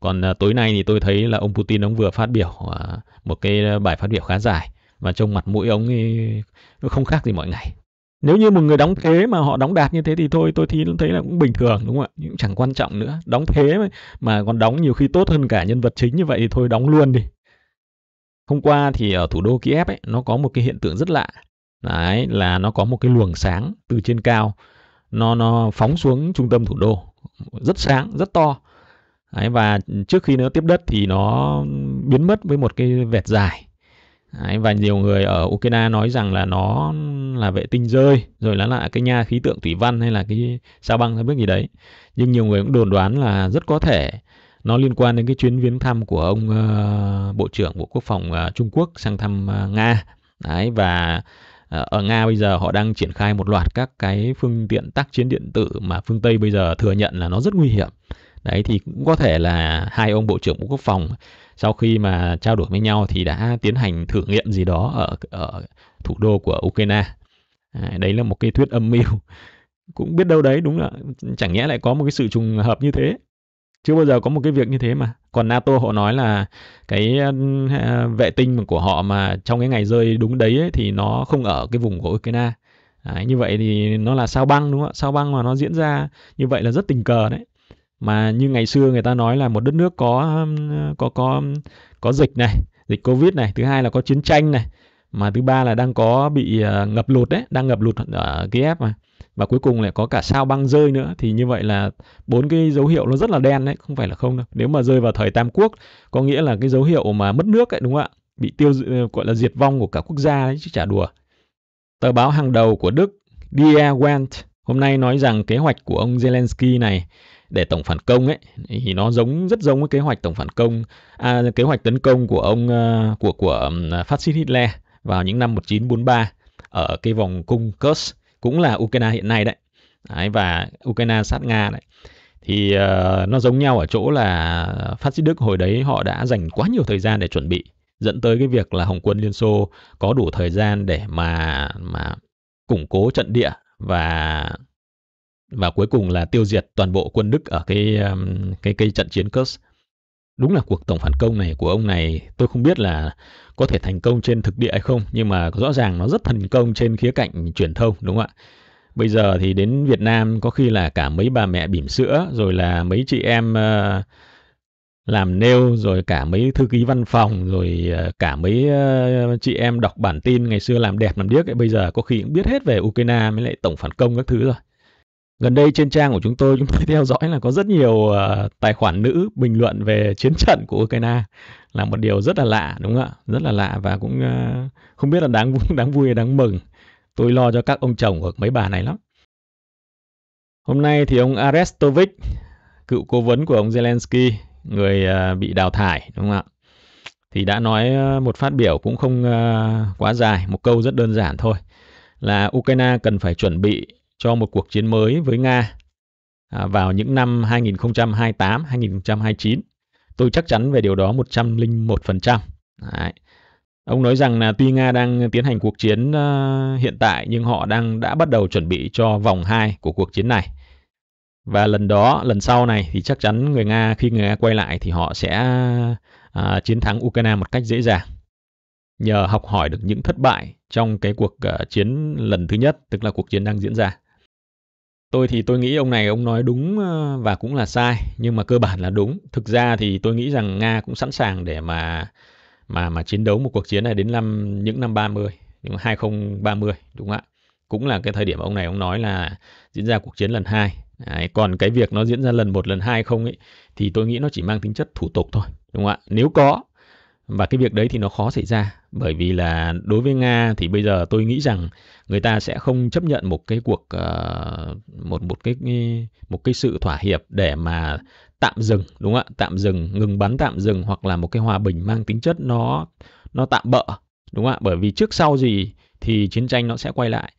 Còn à, tối nay thì tôi thấy là ông Putin ông vừa phát biểu à, một cái bài phát biểu khá dài và trông mặt mũi ông ấy không khác gì mọi ngày nếu như một người đóng thế mà họ đóng đạt như thế thì thôi tôi thấy thấy là cũng bình thường đúng không ạ cũng chẳng quan trọng nữa đóng thế mà, còn đóng nhiều khi tốt hơn cả nhân vật chính như vậy thì thôi đóng luôn đi hôm qua thì ở thủ đô Kiev ấy nó có một cái hiện tượng rất lạ đấy là nó có một cái luồng sáng từ trên cao nó nó phóng xuống trung tâm thủ đô rất sáng rất to đấy, và trước khi nó tiếp đất thì nó biến mất với một cái vẹt dài Đấy, và nhiều người ở Ukraine nói rằng là nó là vệ tinh rơi rồi là cái nha khí tượng thủy văn hay là cái sao băng hay biết gì đấy nhưng nhiều người cũng đồn đoán là rất có thể nó liên quan đến cái chuyến viếng thăm của ông uh, bộ trưởng bộ quốc phòng uh, Trung Quốc sang thăm uh, Nga đấy và ở Nga bây giờ họ đang triển khai một loạt các cái phương tiện tác chiến điện tử mà phương Tây bây giờ thừa nhận là nó rất nguy hiểm. Đấy thì cũng có thể là hai ông bộ trưởng Bộ Quốc phòng sau khi mà trao đổi với nhau thì đã tiến hành thử nghiệm gì đó ở ở thủ đô của Ukraine à, đấy là một cái thuyết âm mưu cũng biết đâu đấy đúng là chẳng nhẽ lại có một cái sự trùng hợp như thế chưa bao giờ có một cái việc như thế mà còn nato họ nói là cái à, vệ tinh của họ mà trong cái ngày rơi đúng đấy ấy, thì nó không ở cái vùng của ukraine đấy, như vậy thì nó là sao băng đúng không ạ sao băng mà nó diễn ra như vậy là rất tình cờ đấy mà như ngày xưa người ta nói là một đất nước có um, có có có dịch này dịch covid này thứ hai là có chiến tranh này mà thứ ba là đang có bị ờ, ngập lụt đấy đang ngập lụt ở Kiev mà và cuối cùng lại có cả sao băng rơi nữa thì như vậy là bốn cái dấu hiệu nó rất là đen đấy không phải là không đâu nếu mà rơi vào thời Tam Quốc có nghĩa là cái dấu hiệu mà mất nước ấy đúng không ạ bị tiêu ờ, gọi là diệt vong của cả quốc gia đấy chứ chả đùa tờ báo hàng đầu của Đức Die Welt hôm nay nói rằng kế hoạch của ông Zelensky này để tổng phản công ấy thì nó giống rất giống với kế hoạch tổng phản công à, kế hoạch tấn công của ông à, của của phát xít Hitler vào những năm 1943 ở cái vòng cung Kursk cũng là Ukraine hiện nay đấy. đấy và Ukraine sát Nga đấy thì uh, nó giống nhau ở chỗ là phát xít Đức hồi đấy họ đã dành quá nhiều thời gian để chuẩn bị dẫn tới cái việc là Hồng quân Liên Xô có đủ thời gian để mà mà củng cố trận địa và và cuối cùng là tiêu diệt toàn bộ quân Đức ở cái um, cái cái trận chiến Kursk. Đúng là cuộc tổng phản công này của ông này tôi không biết là có thể thành công trên thực địa hay không nhưng mà rõ ràng nó rất thành công trên khía cạnh truyền thông đúng không ạ? Bây giờ thì đến Việt Nam có khi là cả mấy bà mẹ bỉm sữa rồi là mấy chị em ờ, làm nêu rồi cả mấy thư ký văn phòng rồi ờ, cả mấy ờ, chị em đọc bản tin ngày xưa làm đẹp làm điếc ấy, bây giờ có khi cũng biết hết về Ukraine mới lại tổng phản công các thứ rồi. Gần đây trên trang của chúng tôi chúng tôi theo dõi là có rất nhiều uh, tài khoản nữ bình luận về chiến trận của Ukraine là một điều rất là lạ đúng không ạ? Rất là lạ và cũng uh, không biết là đáng đáng vui hay đáng mừng. Tôi lo cho các ông chồng của mấy bà này lắm. Hôm nay thì ông Arestovic, cựu cố vấn của ông Zelensky, người uh, bị đào thải đúng không ạ? Thì đã nói một phát biểu cũng không uh, quá dài, một câu rất đơn giản thôi là Ukraine cần phải chuẩn bị cho một cuộc chiến mới với Nga à, vào những năm 2028, 2029. Tôi chắc chắn về điều đó 101%. Đấy. Ông nói rằng là tuy Nga đang tiến hành cuộc chiến ờ, hiện tại nhưng họ đang đã bắt đầu chuẩn bị cho vòng 2 của cuộc chiến này. Và lần đó, lần sau này thì chắc chắn người Nga khi người Nga quay lại thì họ sẽ uh, chiến thắng Ukraine một cách dễ dàng. Nhờ học hỏi được những thất bại trong cái cuộc uh, chiến lần thứ nhất, tức là cuộc chiến đang diễn ra tôi thì tôi nghĩ ông này ông nói đúng ờ, và cũng là sai nhưng mà cơ bản là đúng thực ra thì tôi nghĩ rằng nga cũng sẵn sàng để mà mà mà chiến đấu một cuộc chiến này đến năm những năm 30 những 2030 đúng không ạ cũng là cái thời điểm ông này ông nói là diễn ra cuộc chiến lần hai Đấy, còn cái việc nó diễn ra lần một lần hai không ấy thì tôi nghĩ nó chỉ mang tính chất thủ tục thôi đúng không ạ nếu có và cái việc đấy thì nó khó xảy ra bởi vì là đối với nga thì bây giờ tôi nghĩ rằng người ta sẽ không chấp nhận một cái cuộc ờ, một một cái một cái sự thỏa hiệp để mà tạm dừng đúng không ạ tạm dừng ngừng bắn tạm dừng hoặc là một cái hòa bình mang tính chất nó nó tạm bỡ đúng không ạ bởi vì trước sau gì thì chiến tranh nó sẽ quay lại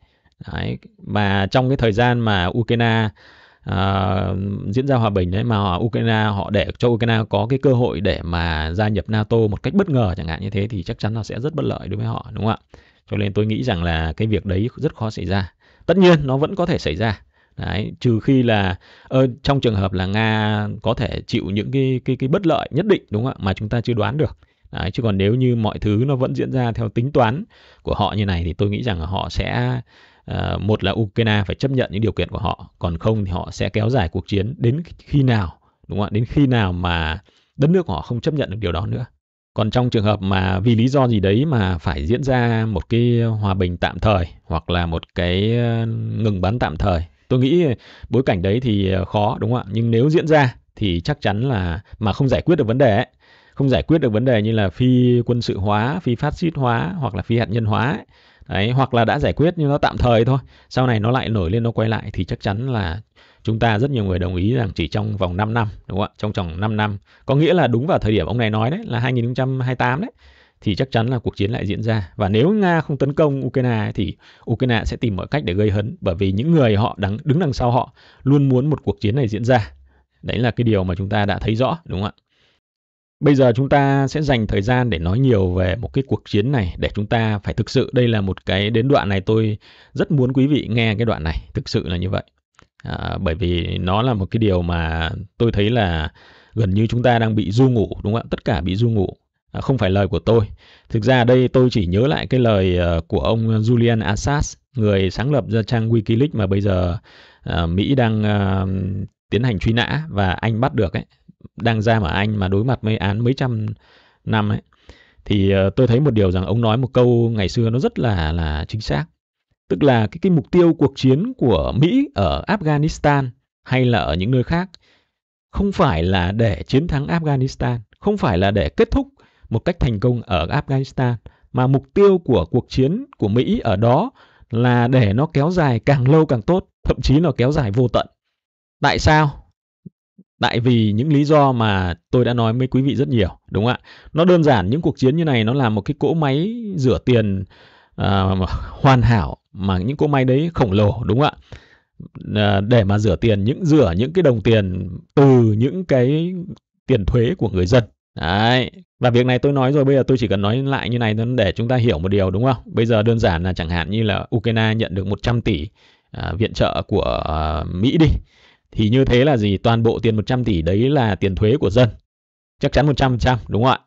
Đấy. và trong cái thời gian mà ukraine uh, diễn ra hòa bình đấy mà Ukraine họ để cho Ukraine có cái cơ hội để mà gia nhập NATO một cách bất ngờ chẳng hạn như thế thì chắc chắn nó sẽ rất bất lợi đối với họ đúng không ạ? Cho nên tôi nghĩ rằng là cái việc đấy rất khó xảy ra. Tất nhiên nó vẫn có thể xảy ra. Đấy, trừ khi là ờ, trong trường hợp là Nga có thể chịu những cái cái cái bất lợi nhất định đúng không ạ mà chúng ta chưa đoán được. Đấy, chứ còn nếu như mọi thứ nó vẫn diễn ra theo tính toán của họ như này thì tôi nghĩ rằng là họ sẽ Ờ, một là Ukraine phải chấp nhận những điều kiện của họ, còn không thì họ sẽ kéo dài cuộc chiến đến khi nào, đúng không ạ? Đến khi nào mà đất nước của họ không chấp nhận được điều đó nữa. Còn trong trường hợp mà vì lý do gì đấy mà phải diễn ra một cái hòa bình tạm thời hoặc là một cái ờ, ngừng bắn tạm thời, tôi nghĩ bối cảnh đấy thì ờ, khó đúng không ạ? Nhưng nếu diễn ra thì chắc chắn là mà không giải quyết được vấn đề ấy, không giải quyết được vấn đề như là phi quân sự hóa, phi phát xít hóa hoặc là phi hạt nhân hóa ấy, đấy hoặc là đã giải quyết nhưng nó tạm thời thôi sau này nó lại nổi lên nó quay lại thì chắc chắn là chúng ta rất nhiều người đồng ý rằng chỉ trong vòng 5 năm đúng không ạ trong vòng 5 năm có nghĩa là đúng vào thời điểm ông này nói đấy là 2028 đấy thì chắc chắn là cuộc chiến lại diễn ra và nếu Nga không tấn công Ukraine thì Ukraine sẽ tìm mọi cách để gây hấn bởi vì những người họ đứng đằng sau họ luôn muốn một cuộc chiến này diễn ra đấy là cái điều mà chúng ta đã thấy rõ đúng không ạ Bây giờ chúng ta sẽ dành thời gian để nói nhiều về một cái cuộc chiến này để chúng ta phải thực sự đây là một cái đến đoạn này tôi rất muốn quý vị nghe cái đoạn này thực sự là như vậy à, bởi vì nó là một cái điều mà tôi thấy là gần như chúng ta đang bị du ngủ đúng không ạ tất cả bị du ngủ à, không phải lời của tôi thực ra đây tôi chỉ nhớ lại cái lời ờ, của ông Julian Assange người sáng lập ra trang WikiLeaks mà bây giờ à, Mỹ đang à, tiến hành truy nã và anh bắt được ấy đang giam ở Anh mà đối mặt với án mấy trăm năm ấy thì ờ, tôi thấy một điều rằng ông nói một câu ngày xưa nó rất là là chính xác. Tức là cái cái mục tiêu cuộc chiến của Mỹ ở Afghanistan hay là ở những nơi khác không phải là để chiến thắng Afghanistan, không phải là để kết thúc một cách thành công ở Afghanistan mà mục tiêu của cuộc chiến của Mỹ ở đó là để nó kéo dài càng lâu càng tốt, thậm chí là kéo dài vô tận. Tại sao? Tại vì những lý do mà tôi đã nói với quý vị rất nhiều, đúng không ạ? Nó đơn giản, những cuộc chiến như này nó là một cái cỗ máy rửa tiền uh, hoàn hảo mà những cỗ máy đấy khổng lồ, đúng không ạ? Uh, để mà rửa tiền, những rửa những cái đồng tiền từ những cái tiền thuế của người dân. Đấy. Và việc này tôi nói rồi, bây giờ tôi chỉ cần nói lại như này để chúng ta hiểu một điều, đúng không? Bây giờ đơn giản là chẳng hạn như là Ukraine nhận được 100 tỷ uh, viện trợ của uh, Mỹ đi thì như thế là gì? Toàn bộ tiền 100 tỷ đấy là tiền thuế của dân. Chắc chắn 100% đúng không ạ?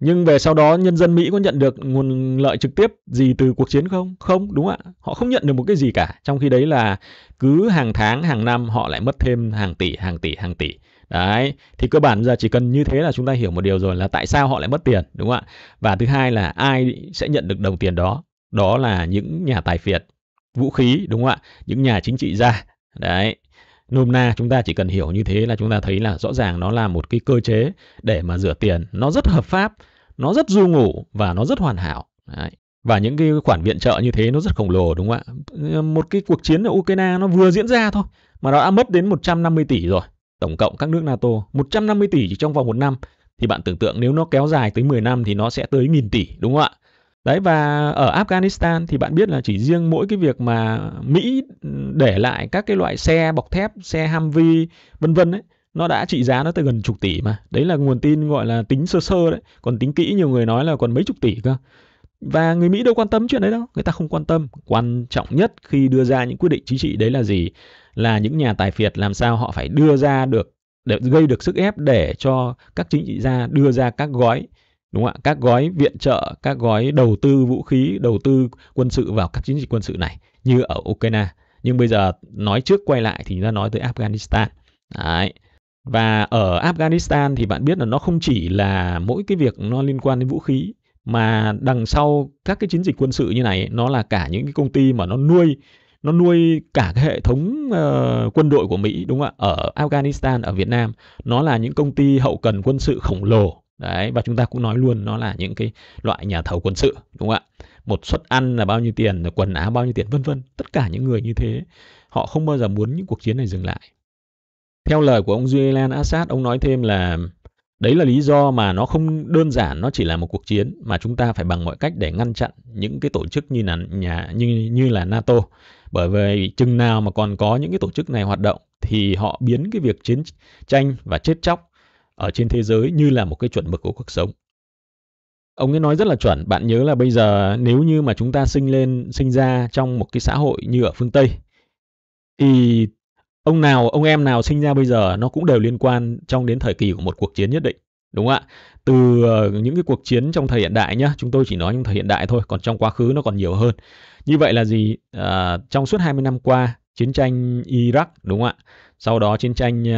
Nhưng về sau đó nhân dân Mỹ có nhận được nguồn lợi trực tiếp gì từ cuộc chiến không? Không, đúng không ạ. Họ không nhận được một cái gì cả. Trong khi đấy là cứ hàng tháng, hàng năm họ lại mất thêm hàng tỷ, hàng tỷ, hàng tỷ. Đấy, thì cơ bản giờ chỉ cần như thế là chúng ta hiểu một điều rồi là tại sao họ lại mất tiền, đúng không ạ? Và thứ hai là ai sẽ nhận được đồng tiền đó? Đó là những nhà tài phiệt, vũ khí, đúng không ạ? Những nhà chính trị gia. Đấy, Nôm na chúng ta chỉ cần hiểu như thế là chúng ta thấy là rõ ràng nó là một cái cơ chế để mà rửa tiền. Nó rất hợp pháp, nó rất du ngủ và nó rất hoàn hảo. Đấy. Và những cái khoản viện trợ như thế nó rất khổng lồ đúng không ạ? Một cái cuộc chiến ở Ukraine nó vừa diễn ra thôi mà nó đã mất đến 150 tỷ rồi. Tổng cộng các nước NATO 150 tỷ chỉ trong vòng một năm. Thì bạn tưởng tượng nếu nó kéo dài tới 10 năm thì nó sẽ tới nghìn tỷ đúng không ạ? Đấy và ở Afghanistan thì bạn biết là chỉ riêng mỗi cái việc mà Mỹ để lại các cái loại xe bọc thép, xe Humvee vân vân ấy nó đã trị giá nó tới gần chục tỷ mà. Đấy là nguồn tin gọi là tính sơ sơ đấy, còn tính kỹ nhiều người nói là còn mấy chục tỷ cơ. Và người Mỹ đâu quan tâm chuyện đấy đâu, người ta không quan tâm. Quan trọng nhất khi đưa ra những quyết định chính trị đấy là gì? Là những nhà tài phiệt làm sao họ phải đưa ra được để gây được sức ép để cho các chính trị gia đưa ra các gói đúng không ạ các gói viện trợ các gói đầu tư vũ khí đầu tư quân sự vào các chiến dịch quân sự này như ở ukraine nhưng bây giờ nói trước quay lại thì ta nói tới afghanistan Đấy. và ở afghanistan thì bạn biết là nó không chỉ là mỗi cái việc nó liên quan đến vũ khí mà đằng sau các cái chiến dịch quân sự như này nó là cả những cái công ty mà nó nuôi nó nuôi cả cái hệ thống uh, quân đội của Mỹ đúng không ạ? Ở Afghanistan, ở Việt Nam, nó là những công ty hậu cần quân sự khổng lồ đấy và chúng ta cũng nói luôn nó là những cái loại nhà thầu quân sự đúng không ạ một suất ăn là bao nhiêu tiền là quần áo bao nhiêu tiền vân vân tất cả những người như thế họ không bao giờ muốn những cuộc chiến này dừng lại theo lời của ông Julian Assad ông nói thêm là đấy là lý do mà nó không đơn giản nó chỉ là một cuộc chiến mà chúng ta phải bằng mọi cách để ngăn chặn những cái tổ chức như là nhà như như là NATO bởi vì chừng nào mà còn có những cái tổ chức này hoạt động thì họ biến cái việc chiến tranh và chết chóc ở trên thế giới như là một cái chuẩn mực của cuộc sống. Ông ấy nói rất là chuẩn, bạn nhớ là bây giờ nếu như mà chúng ta sinh lên, sinh ra trong một cái xã hội như ở phương Tây thì ông nào, ông em nào sinh ra bây giờ nó cũng đều liên quan trong đến thời kỳ của một cuộc chiến nhất định đúng không ạ từ ờ, những cái cuộc chiến trong thời hiện đại nhá chúng tôi chỉ nói trong thời hiện đại thôi còn trong quá khứ nó còn nhiều hơn như vậy là gì à, trong suốt 20 năm qua chiến tranh Iraq đúng không ạ? Sau đó chiến tranh uh,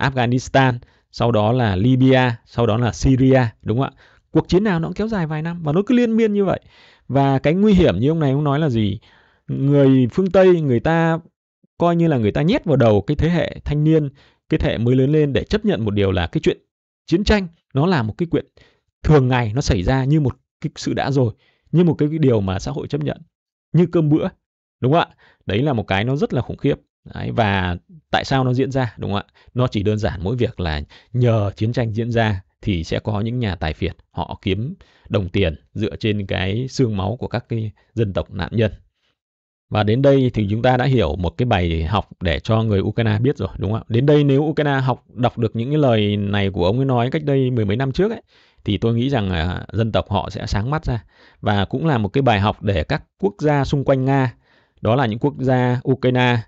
Afghanistan, sau đó là Libya, sau đó là Syria đúng không ạ? Cuộc chiến nào nó cũng kéo dài vài năm và nó cứ liên miên như vậy. Và cái nguy hiểm như ông này ông nói là gì? Người phương Tây người ta coi như là người ta nhét vào đầu cái thế hệ thanh niên, cái thế hệ mới lớn lên để chấp nhận một điều là cái chuyện chiến tranh nó là một cái chuyện thường ngày nó xảy ra như một cái sự đã rồi, như một cái điều mà xã hội chấp nhận, như cơm bữa đúng không ạ đấy là một cái nó rất là khủng khiếp Đấy, và tại sao nó diễn ra đúng không ạ? Nó chỉ đơn giản mỗi việc là nhờ chiến tranh diễn ra thì sẽ có những nhà tài phiệt họ kiếm đồng tiền dựa trên cái xương máu của các cái dân tộc nạn nhân. Và đến đây thì chúng ta đã hiểu một cái bài học để cho người Ukraine biết rồi đúng không ạ? Đến đây nếu Ukraine học đọc được những cái lời này của ông ấy nói cách đây mười mấy năm trước ấy thì tôi nghĩ rằng dân tộc họ sẽ sáng mắt ra và cũng là một cái bài học để các quốc gia xung quanh Nga đó là những quốc gia Ukraine,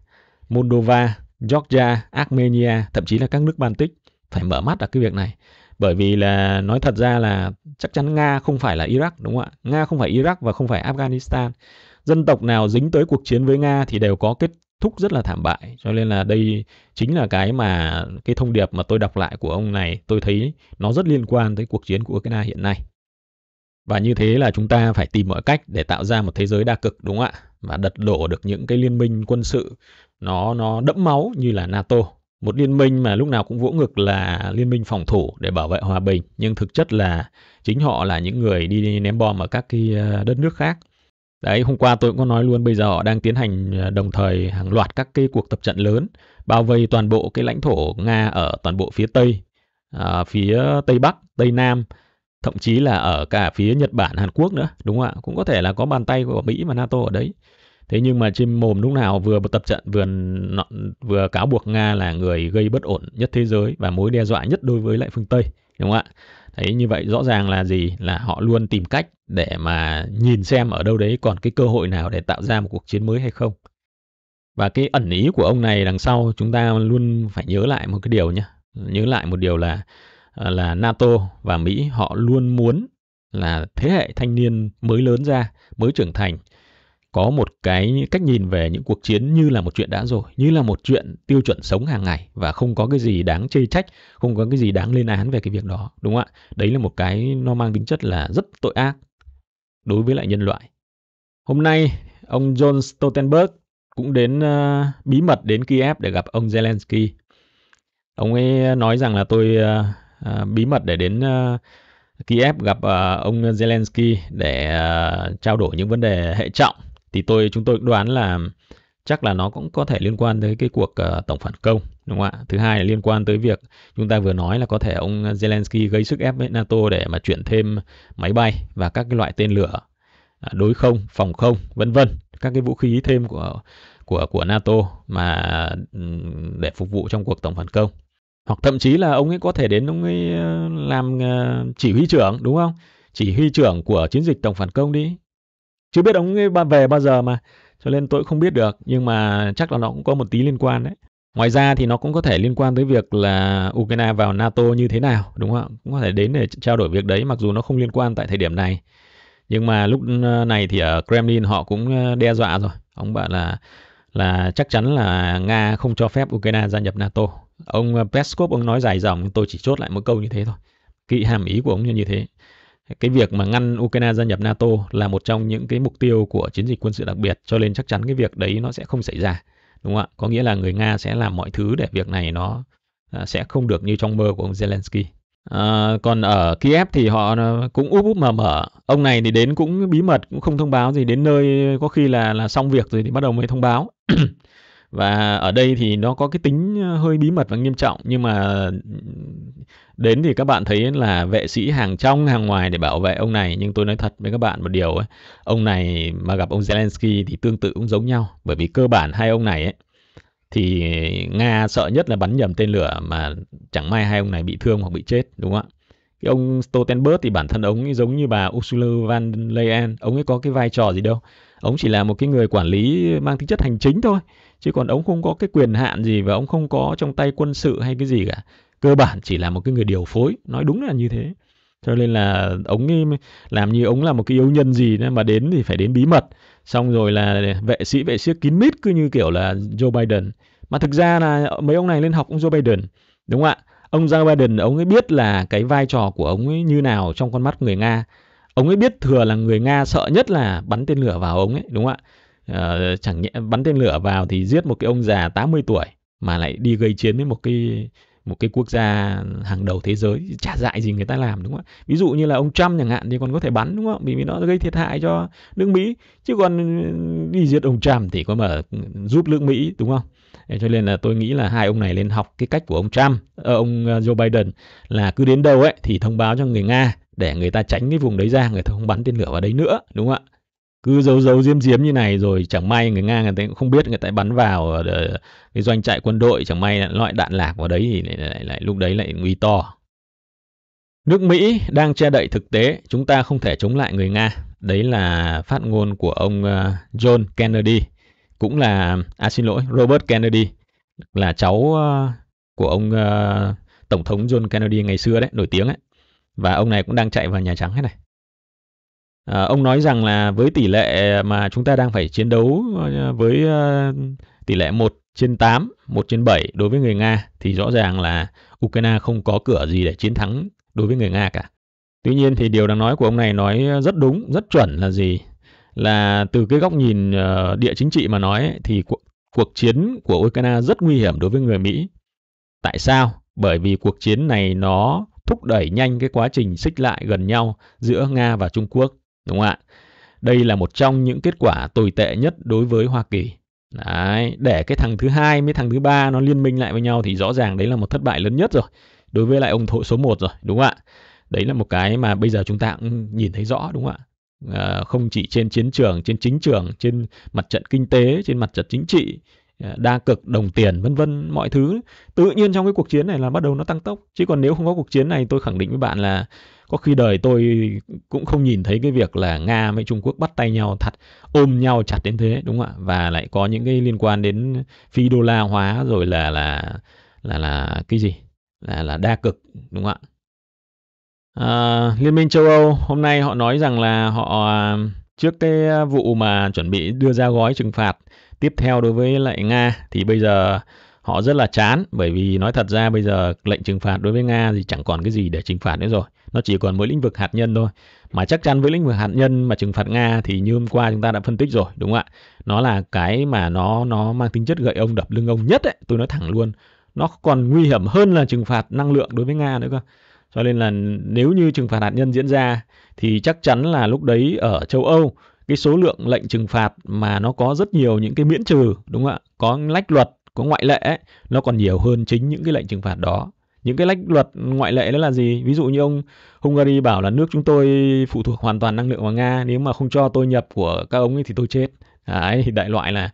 Moldova, Georgia, Armenia, thậm chí là các nước Baltic phải mở mắt ở cái việc này. Bởi vì là nói thật ra là chắc chắn Nga không phải là Iraq đúng không ạ? Nga không phải Iraq và không phải Afghanistan. Dân tộc nào dính tới cuộc chiến với Nga thì đều có kết thúc rất là thảm bại cho nên là đây chính là cái mà cái thông điệp mà tôi đọc lại của ông này tôi thấy nó rất liên quan tới cuộc chiến của Ukraine hiện nay và như thế là chúng ta phải tìm mọi cách để tạo ra một thế giới đa cực đúng không ạ? Và đật đổ được những cái liên minh quân sự nó nó đẫm máu như là NATO. Một liên minh mà lúc nào cũng vỗ ngực là liên minh phòng thủ để bảo vệ hòa bình, nhưng thực chất là chính họ là những người đi ném bom ở các cái ờ, đất nước khác. Đấy, hôm qua tôi cũng có nói luôn bây giờ họ đang tiến hành ờ, đồng thời hàng loạt các cái cuộc tập trận lớn bao vây toàn bộ cái lãnh thổ Nga ở toàn bộ phía Tây, à, phía Tây Bắc, Tây Nam thậm chí là ở cả phía Nhật Bản, Hàn Quốc nữa, đúng không ạ? Cũng có thể là có bàn tay của Mỹ và NATO ở đấy. Thế nhưng mà trên mồm lúc nào vừa tập trận vừa vừa cáo buộc Nga là người gây bất ổn nhất thế giới và mối đe dọa nhất đối với lại phương Tây, đúng không ạ? Thấy như vậy rõ ràng là gì? Là họ luôn tìm cách để mà nhìn xem ở đâu đấy còn cái cơ hội nào để tạo ra một cuộc chiến mới hay không. Và cái ẩn ý của ông này đằng sau chúng ta luôn phải nhớ lại một cái điều nhé. Nhớ lại một điều là Ờ, là NATO và Mỹ họ luôn muốn là thế hệ thanh niên mới lớn ra, mới trưởng thành có một cái cách nhìn về những cuộc chiến như là một chuyện đã rồi, như là một chuyện tiêu chuẩn sống hàng ngày và không có cái gì đáng chê trách, không có cái gì đáng lên án về cái việc đó, đúng không ạ? Đấy là một cái nó mang tính chất là rất tội ác đối với lại nhân loại. Hôm nay ông John Stoltenberg cũng đến uh, bí mật đến Kiev để gặp ông Zelensky. Ông ấy nói rằng là tôi uh, À, bí mật để đến à, Kiev gặp à, ông Zelensky để à, trao đổi những vấn đề hệ trọng thì tôi chúng tôi đoán là chắc là nó cũng có thể liên quan tới cái cuộc tổng phản công đúng không ạ thứ hai là liên quan tới việc chúng ta vừa nói là có thể ông Zelensky gây sức ép với NATO để mà chuyển thêm máy bay và các cái loại tên lửa đối không phòng không vân vân các cái vũ khí thêm của của của NATO mà để phục vụ trong cuộc tổng phản công hoặc thậm chí là ông ấy có thể đến ông ấy ờ, làm ờ, chỉ huy trưởng đúng không chỉ huy trưởng của chiến dịch tổng phản công đi chưa biết ông ấy về bao giờ mà cho nên tôi không biết được nhưng mà chắc là nó cũng có một tí liên quan đấy ngoài ra thì nó cũng có thể liên quan tới việc là ukraine vào nato như thế nào đúng không cũng có thể đến để trao đổi việc đấy mặc dù nó không liên quan tại thời điểm này nhưng mà lúc ờ, này thì ở kremlin họ cũng đe dọa rồi ông bảo là là chắc chắn là nga không cho phép ukraine gia nhập nato ông ờ, Peskov ông nói dài dòng nhưng tôi chỉ chốt lại một câu như thế thôi kỹ hàm ý của ông như thế cái việc mà ngăn Ukraine gia nhập NATO là một trong những cái mục tiêu của chiến dịch quân sự đặc biệt cho nên chắc chắn cái việc đấy nó sẽ không xảy ra đúng không ạ có nghĩa là người Nga sẽ làm mọi thứ để việc này nó ờ, sẽ không được như trong mơ của ông Zelensky à, còn ở Kiev thì họ cũng úp úp mà mở ông này thì đến cũng bí mật cũng không thông báo gì đến nơi có khi là là xong việc rồi thì bắt đầu mới thông báo và ở đây thì nó có cái tính ờ, hơi bí mật và nghiêm trọng nhưng mà đến thì các bạn thấy là vệ sĩ hàng trong hàng ngoài để bảo vệ ông này nhưng tôi nói thật với các bạn một điều ấy, ông này mà gặp ông Zelensky thì tương tự cũng giống nhau bởi vì cơ bản hai ông này ấy, thì Nga sợ nhất là bắn nhầm tên lửa mà chẳng may hai ông này bị thương hoặc bị chết đúng không ạ cái ông Stoltenberg thì bản thân ông ấy giống như bà Ursula von der Leyen ông ấy có cái vai trò gì đâu ông chỉ là một cái người quản lý mang tính chất hành chính thôi chứ còn ông không có cái quyền hạn gì và ông không có trong tay quân sự hay cái gì cả cơ bản chỉ là một cái người điều phối nói đúng là như thế cho nên là ông ấy làm như ông là một cái yếu nhân gì nữa mà đến thì phải đến bí mật xong rồi là vệ sĩ vệ sĩ kín mít cứ như kiểu là Joe Biden mà thực ra là mấy ông này lên học ông Joe Biden đúng không ạ ông Joe Biden ông ấy biết là cái vai trò của ông ấy như nào trong con mắt người Nga ông ấy biết thừa là người Nga sợ nhất là bắn tên lửa vào ông ấy đúng không ạ Ờ, chẳng nhẽ bắn tên lửa vào thì giết một cái ông già 80 tuổi mà lại đi gây chiến với một cái một cái quốc gia hàng đầu thế giới chả dại gì người ta làm đúng không ạ ví dụ như là ông Trump chẳng hạn thì còn có thể bắn đúng không vì nó gây thiệt hại cho nước Mỹ chứ còn ừ, đi giết ông Trump thì có mà ừ, giúp nước Mỹ đúng không cho nên là tôi nghĩ là hai ông này nên học cái cách của ông Trump ờ, ông ờ, Joe Biden là cứ đến đâu ấy thì thông báo cho người Nga để người ta tránh cái vùng đấy ra người ta không bắn tên lửa vào đấy nữa đúng không ạ cứ giấu giấu diếm diếm như này rồi chẳng may người nga người ta cũng không biết người ta bắn vào ờ, cái doanh trại quân đội chẳng may loại đạn lạc vào đấy thì lại, lại, lại, lúc đấy lại nguy to nước mỹ đang che đậy thực tế chúng ta không thể chống lại người nga đấy là phát ngôn của ông ờ, john kennedy cũng là à xin lỗi robert kennedy là cháu ờ, của ông tổng thống john kennedy ngày xưa đấy nổi tiếng ấy và ông này cũng đang chạy vào nhà trắng thế này À, ông nói rằng là với tỷ lệ mà chúng ta đang phải chiến đấu ờ, với ờ, tỷ lệ 1 trên 8, 1 trên 7 đối với người Nga thì rõ ràng là Ukraine không có cửa gì để chiến thắng đối với người Nga cả. Tuy nhiên thì điều đang nói của ông này nói rất đúng, rất chuẩn là gì? Là từ cái góc nhìn địa chính trị mà nói thì cuộc chiến của Ukraine rất nguy hiểm đối với người Mỹ. Tại sao? Bởi vì cuộc chiến này nó thúc đẩy nhanh cái quá trình xích lại gần nhau giữa Nga và Trung Quốc. Đúng không ạ? Đây là một trong những kết quả tồi tệ nhất đối với Hoa Kỳ. Đấy, để cái thằng thứ hai với thằng thứ ba nó liên minh lại với nhau thì rõ ràng đấy là một thất bại lớn nhất rồi. Đối với lại ông thổ số 1 rồi, đúng không ạ? Đấy là một cái mà bây giờ chúng ta cũng nhìn thấy rõ đúng không ạ? À, không chỉ trên chiến trường, trên chính trường, trên mặt trận kinh tế, trên mặt trận chính trị Ờ, đa cực đồng tiền vân vân mọi thứ tự nhiên trong cái cuộc chiến này là bắt đầu nó tăng tốc chứ còn nếu không có cuộc chiến này tôi khẳng định với bạn là có khi đời tôi cũng không nhìn thấy cái việc là nga với trung quốc bắt tay nhau thật ôm nhau chặt đến thế đúng không ạ và lại có những cái liên quan đến phi đô la hóa rồi là là là là cái gì là là đa cực đúng không ạ À, Liên minh châu Âu hôm nay họ nói rằng là họ à, trước cái vụ mà chuẩn bị đưa ra gói trừng phạt tiếp theo đối với lại nga thì bây giờ họ rất là chán bởi vì nói thật ra bây giờ lệnh trừng phạt đối với nga thì chẳng còn cái gì để trừng phạt nữa rồi nó chỉ còn mỗi lĩnh vực hạt nhân thôi mà chắc chắn với lĩnh vực hạt nhân mà trừng phạt nga thì như hôm qua chúng ta đã phân tích rồi đúng không ạ nó là cái mà nó nó mang tính chất gậy ông đập lưng ông nhất ấy tôi nói thẳng luôn nó còn nguy hiểm hơn là trừng phạt năng lượng đối với nga nữa cơ cho nên là nếu như trừng phạt hạt nhân diễn ra thì chắc chắn là lúc đấy ở châu âu cái số lượng lệnh trừng phạt mà nó có rất nhiều những cái miễn trừ đúng không ạ có lách luật có ngoại lệ ấy, nó còn nhiều hơn chính những cái lệnh trừng phạt đó những cái lách luật ngoại lệ đó là gì ví dụ như ông Hungary bảo là nước chúng tôi phụ thuộc hoàn toàn năng lượng vào Nga nếu mà không cho tôi nhập của các ông ấy thì tôi chết đấy thì đại loại là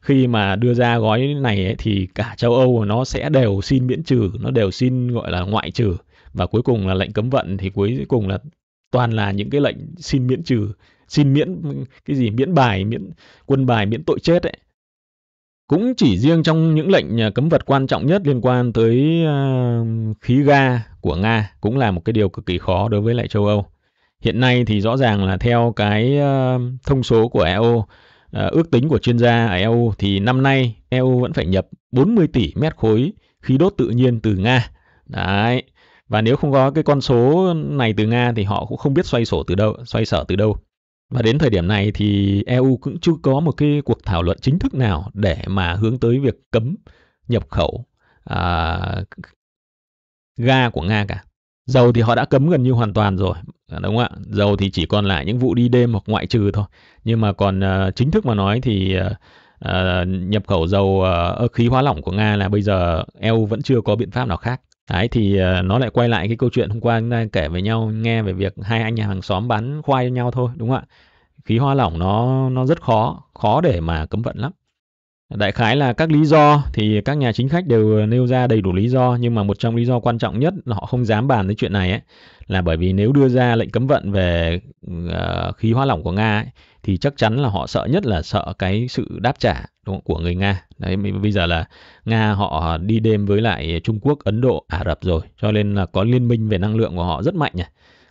khi mà đưa ra gói này ấy, thì cả châu Âu nó sẽ đều xin miễn trừ nó đều xin gọi là ngoại trừ và cuối cùng là lệnh cấm vận thì cuối cùng là toàn là những cái lệnh xin miễn trừ xin miễn cái gì miễn bài miễn quân bài miễn tội chết ấy cũng chỉ riêng trong những lệnh à, cấm vật quan trọng nhất liên quan tới à, khí ga của nga cũng là một cái điều cực kỳ khó đối với lại châu âu hiện nay thì rõ ràng là theo cái à, thông số của eu ước tính của chuyên gia ở e eu thì năm nay eu vẫn phải nhập 40 tỷ mét khối khí đốt tự nhiên từ nga đấy và nếu không có cái con số này từ nga thì họ cũng không biết xoay sổ từ đâu xoay sở từ đâu và đến thời điểm này thì EU cũng chưa có một cái cuộc thảo luận chính thức nào để mà hướng tới việc cấm nhập khẩu à, ga của Nga cả. Dầu thì họ đã cấm gần như hoàn toàn rồi, đúng không ạ? Dầu thì chỉ còn lại những vụ đi đêm hoặc ngoại trừ thôi. Nhưng mà còn uh, chính thức mà nói thì uh, nhập khẩu dầu uh, khí hóa lỏng của Nga là bây giờ EU vẫn chưa có biện pháp nào khác. Đấy thì ờ, nó lại quay lại cái câu chuyện hôm qua chúng ta kể với nhau nghe về việc hai anh nhà hàng xóm bán khoai với nhau thôi đúng không ạ? Khí hoa lỏng nó nó rất khó, khó để mà cấm vận lắm. Đại khái là các lý do thì các nhà chính khách đều nêu ra đầy đủ lý do nhưng mà một trong lý do quan trọng nhất là họ không dám bàn tới chuyện này ấy là bởi vì nếu đưa ra lệnh cấm vận về uh, khí hóa lỏng của Nga ấy, thì chắc chắn là họ sợ nhất là sợ cái sự đáp trả đúng của người Nga. Đấy bây giờ là Nga họ đi đêm với lại Trung Quốc, Ấn Độ, Ả Rập rồi, cho nên là có liên minh về năng lượng của họ rất mạnh nhỉ.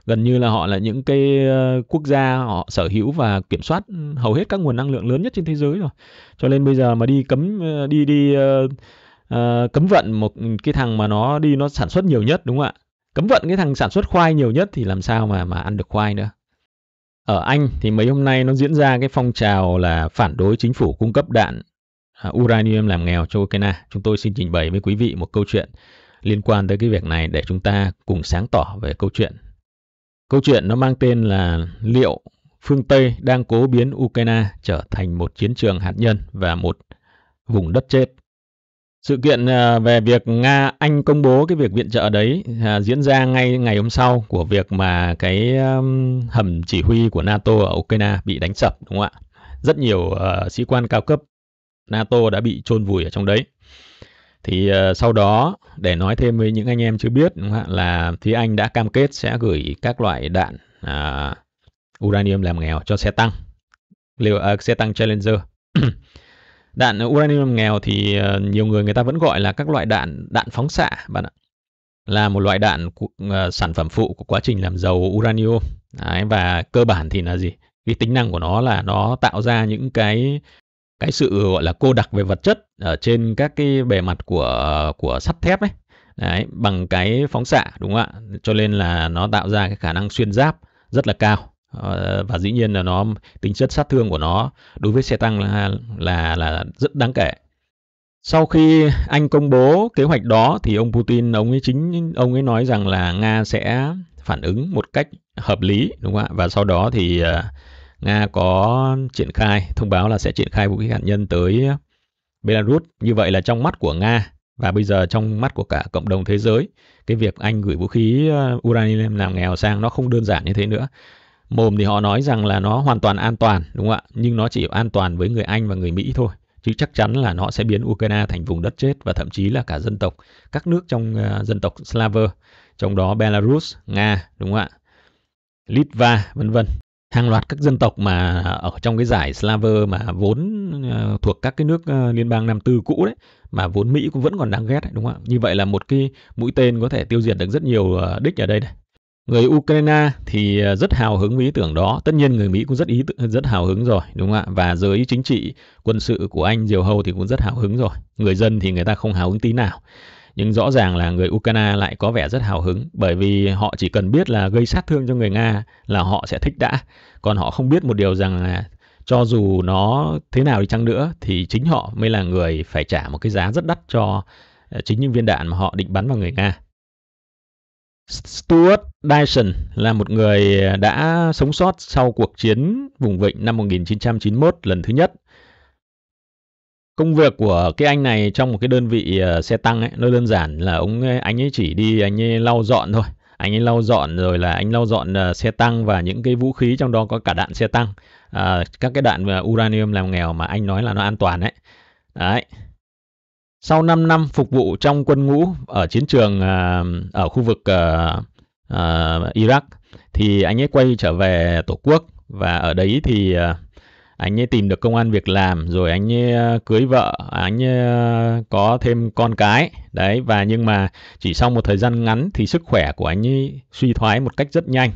Gần như là họ là những cái ờ, quốc gia họ sở hữu và kiểm soát hầu hết các nguồn năng lượng lớn nhất trên thế giới rồi. Cho nên bây giờ mà đi cấm ờ, đi đi uh, uh, cấm vận một cái thằng mà nó đi nó sản xuất nhiều nhất đúng không ạ? Cấm vận cái thằng sản xuất khoai nhiều nhất thì làm sao mà mà ăn được khoai nữa ở Anh thì mấy hôm nay nó diễn ra cái phong trào là phản đối chính phủ cung cấp đạn à, uranium làm nghèo cho Ukraine. Chúng tôi xin trình bày với quý vị một câu chuyện liên quan tới cái việc này để chúng ta cùng sáng tỏ về câu chuyện. Câu chuyện nó mang tên là liệu phương Tây đang cố biến Ukraine trở thành một chiến trường hạt nhân và một vùng đất chết. Sự kiện à, về việc Nga Anh công bố cái việc viện trợ đấy à, diễn ra ngay ngày hôm sau của việc mà cái hầm chỉ huy của NATO ở Ukraine bị đánh sập đúng không ạ? Rất nhiều ờ, sĩ quan cao cấp NATO đã bị chôn vùi ở trong đấy. Thì ờ, sau đó để nói thêm với những anh em chưa biết đúng không ạ là phía Anh đã cam kết sẽ gửi các loại đạn uh, uranium làm nghèo cho xe tăng, liệu uh, xe tăng Challenger đạn uranium nghèo thì ờ, nhiều người người ta vẫn gọi là các loại đạn đạn phóng xạ bạn ạ là một loại đạn ờ, sản phẩm phụ của quá trình làm dầu uranium Đấy, và cơ bản thì là gì cái tính năng của nó là nó tạo ra những cái cái sự gọi là cô đặc về vật chất ở trên các cái bề mặt của của sắt thép ấy Đấy, bằng cái phóng xạ đúng không ạ cho nên là nó tạo ra cái khả năng xuyên giáp rất là cao Ờ, và dĩ nhiên là nó tính chất sát thương của nó đối với xe tăng là là, là rất đáng kể. Sau khi Anh công bố kế hoạch đó thì ông Putin ông ấy chính ông ấy nói rằng là Nga sẽ phản ứng một cách hợp lý đúng không ạ? Và sau đó thì ờ, Nga có triển khai thông báo là sẽ triển khai vũ khí hạt nhân tới Belarus. Như vậy là trong mắt của Nga và bây giờ trong mắt của cả cộng đồng thế giới, cái việc Anh gửi vũ khí ờ, uranium làm nghèo sang nó không đơn giản như thế nữa mồm thì họ nói rằng là nó hoàn toàn an toàn đúng không ạ nhưng nó chỉ an toàn với người Anh và người Mỹ thôi chứ chắc chắn là nó sẽ biến Ukraine thành vùng đất chết và thậm chí là cả dân tộc các nước trong uh, dân tộc Slaver trong đó Belarus Nga đúng không ạ Litva vân vân hàng loạt các dân tộc mà ở trong cái giải Slaver mà vốn uh, thuộc các cái nước uh, liên bang Nam Tư cũ đấy mà vốn Mỹ cũng vẫn còn đang ghét đấy, đúng không ạ? Như vậy là một cái mũi tên có thể tiêu diệt được rất nhiều uh, đích ở đây này người Ukraine thì ờ, rất hào hứng với ý tưởng đó. Tất nhiên người Mỹ cũng rất ý rất hào hứng rồi, đúng không ạ? Và giới chính trị quân sự của Anh diều hâu thì cũng rất hào hứng rồi. Người dân thì người ta không hào hứng tí nào. Nhưng rõ ràng là người Ukraine lại có vẻ rất hào hứng bởi vì họ chỉ cần biết là gây sát thương cho người Nga là họ sẽ thích đã. Còn họ không biết một điều rằng là cho dù nó thế nào đi chăng nữa thì chính họ mới là người phải trả một cái giá rất đắt cho ờ, chính những viên đạn mà họ định bắn vào người Nga. Stuart Dyson là một người đã sống sót sau cuộc chiến vùng vịnh năm 1991 lần thứ nhất. Công việc của cái anh này trong một cái đơn vị ờ, xe tăng ấy, nó đơn giản là ông anh ấy chỉ đi anh ấy lau dọn thôi. Anh ấy lau dọn rồi là anh lau dọn ờ, xe tăng và những cái vũ khí trong đó có cả đạn xe tăng. À, các cái đạn uranium làm nghèo mà anh nói là nó an toàn ấy. Đấy. Sau 5 năm phục vụ trong quân ngũ ở chiến trường à, ở khu vực à, à, Iraq thì anh ấy quay trở về tổ quốc và ở đấy thì anh ấy tìm được công an việc làm rồi anh ấy cưới vợ anh ấy có thêm con cái đấy và nhưng mà chỉ sau một thời gian ngắn thì sức khỏe của anh ấy suy thoái một cách rất nhanh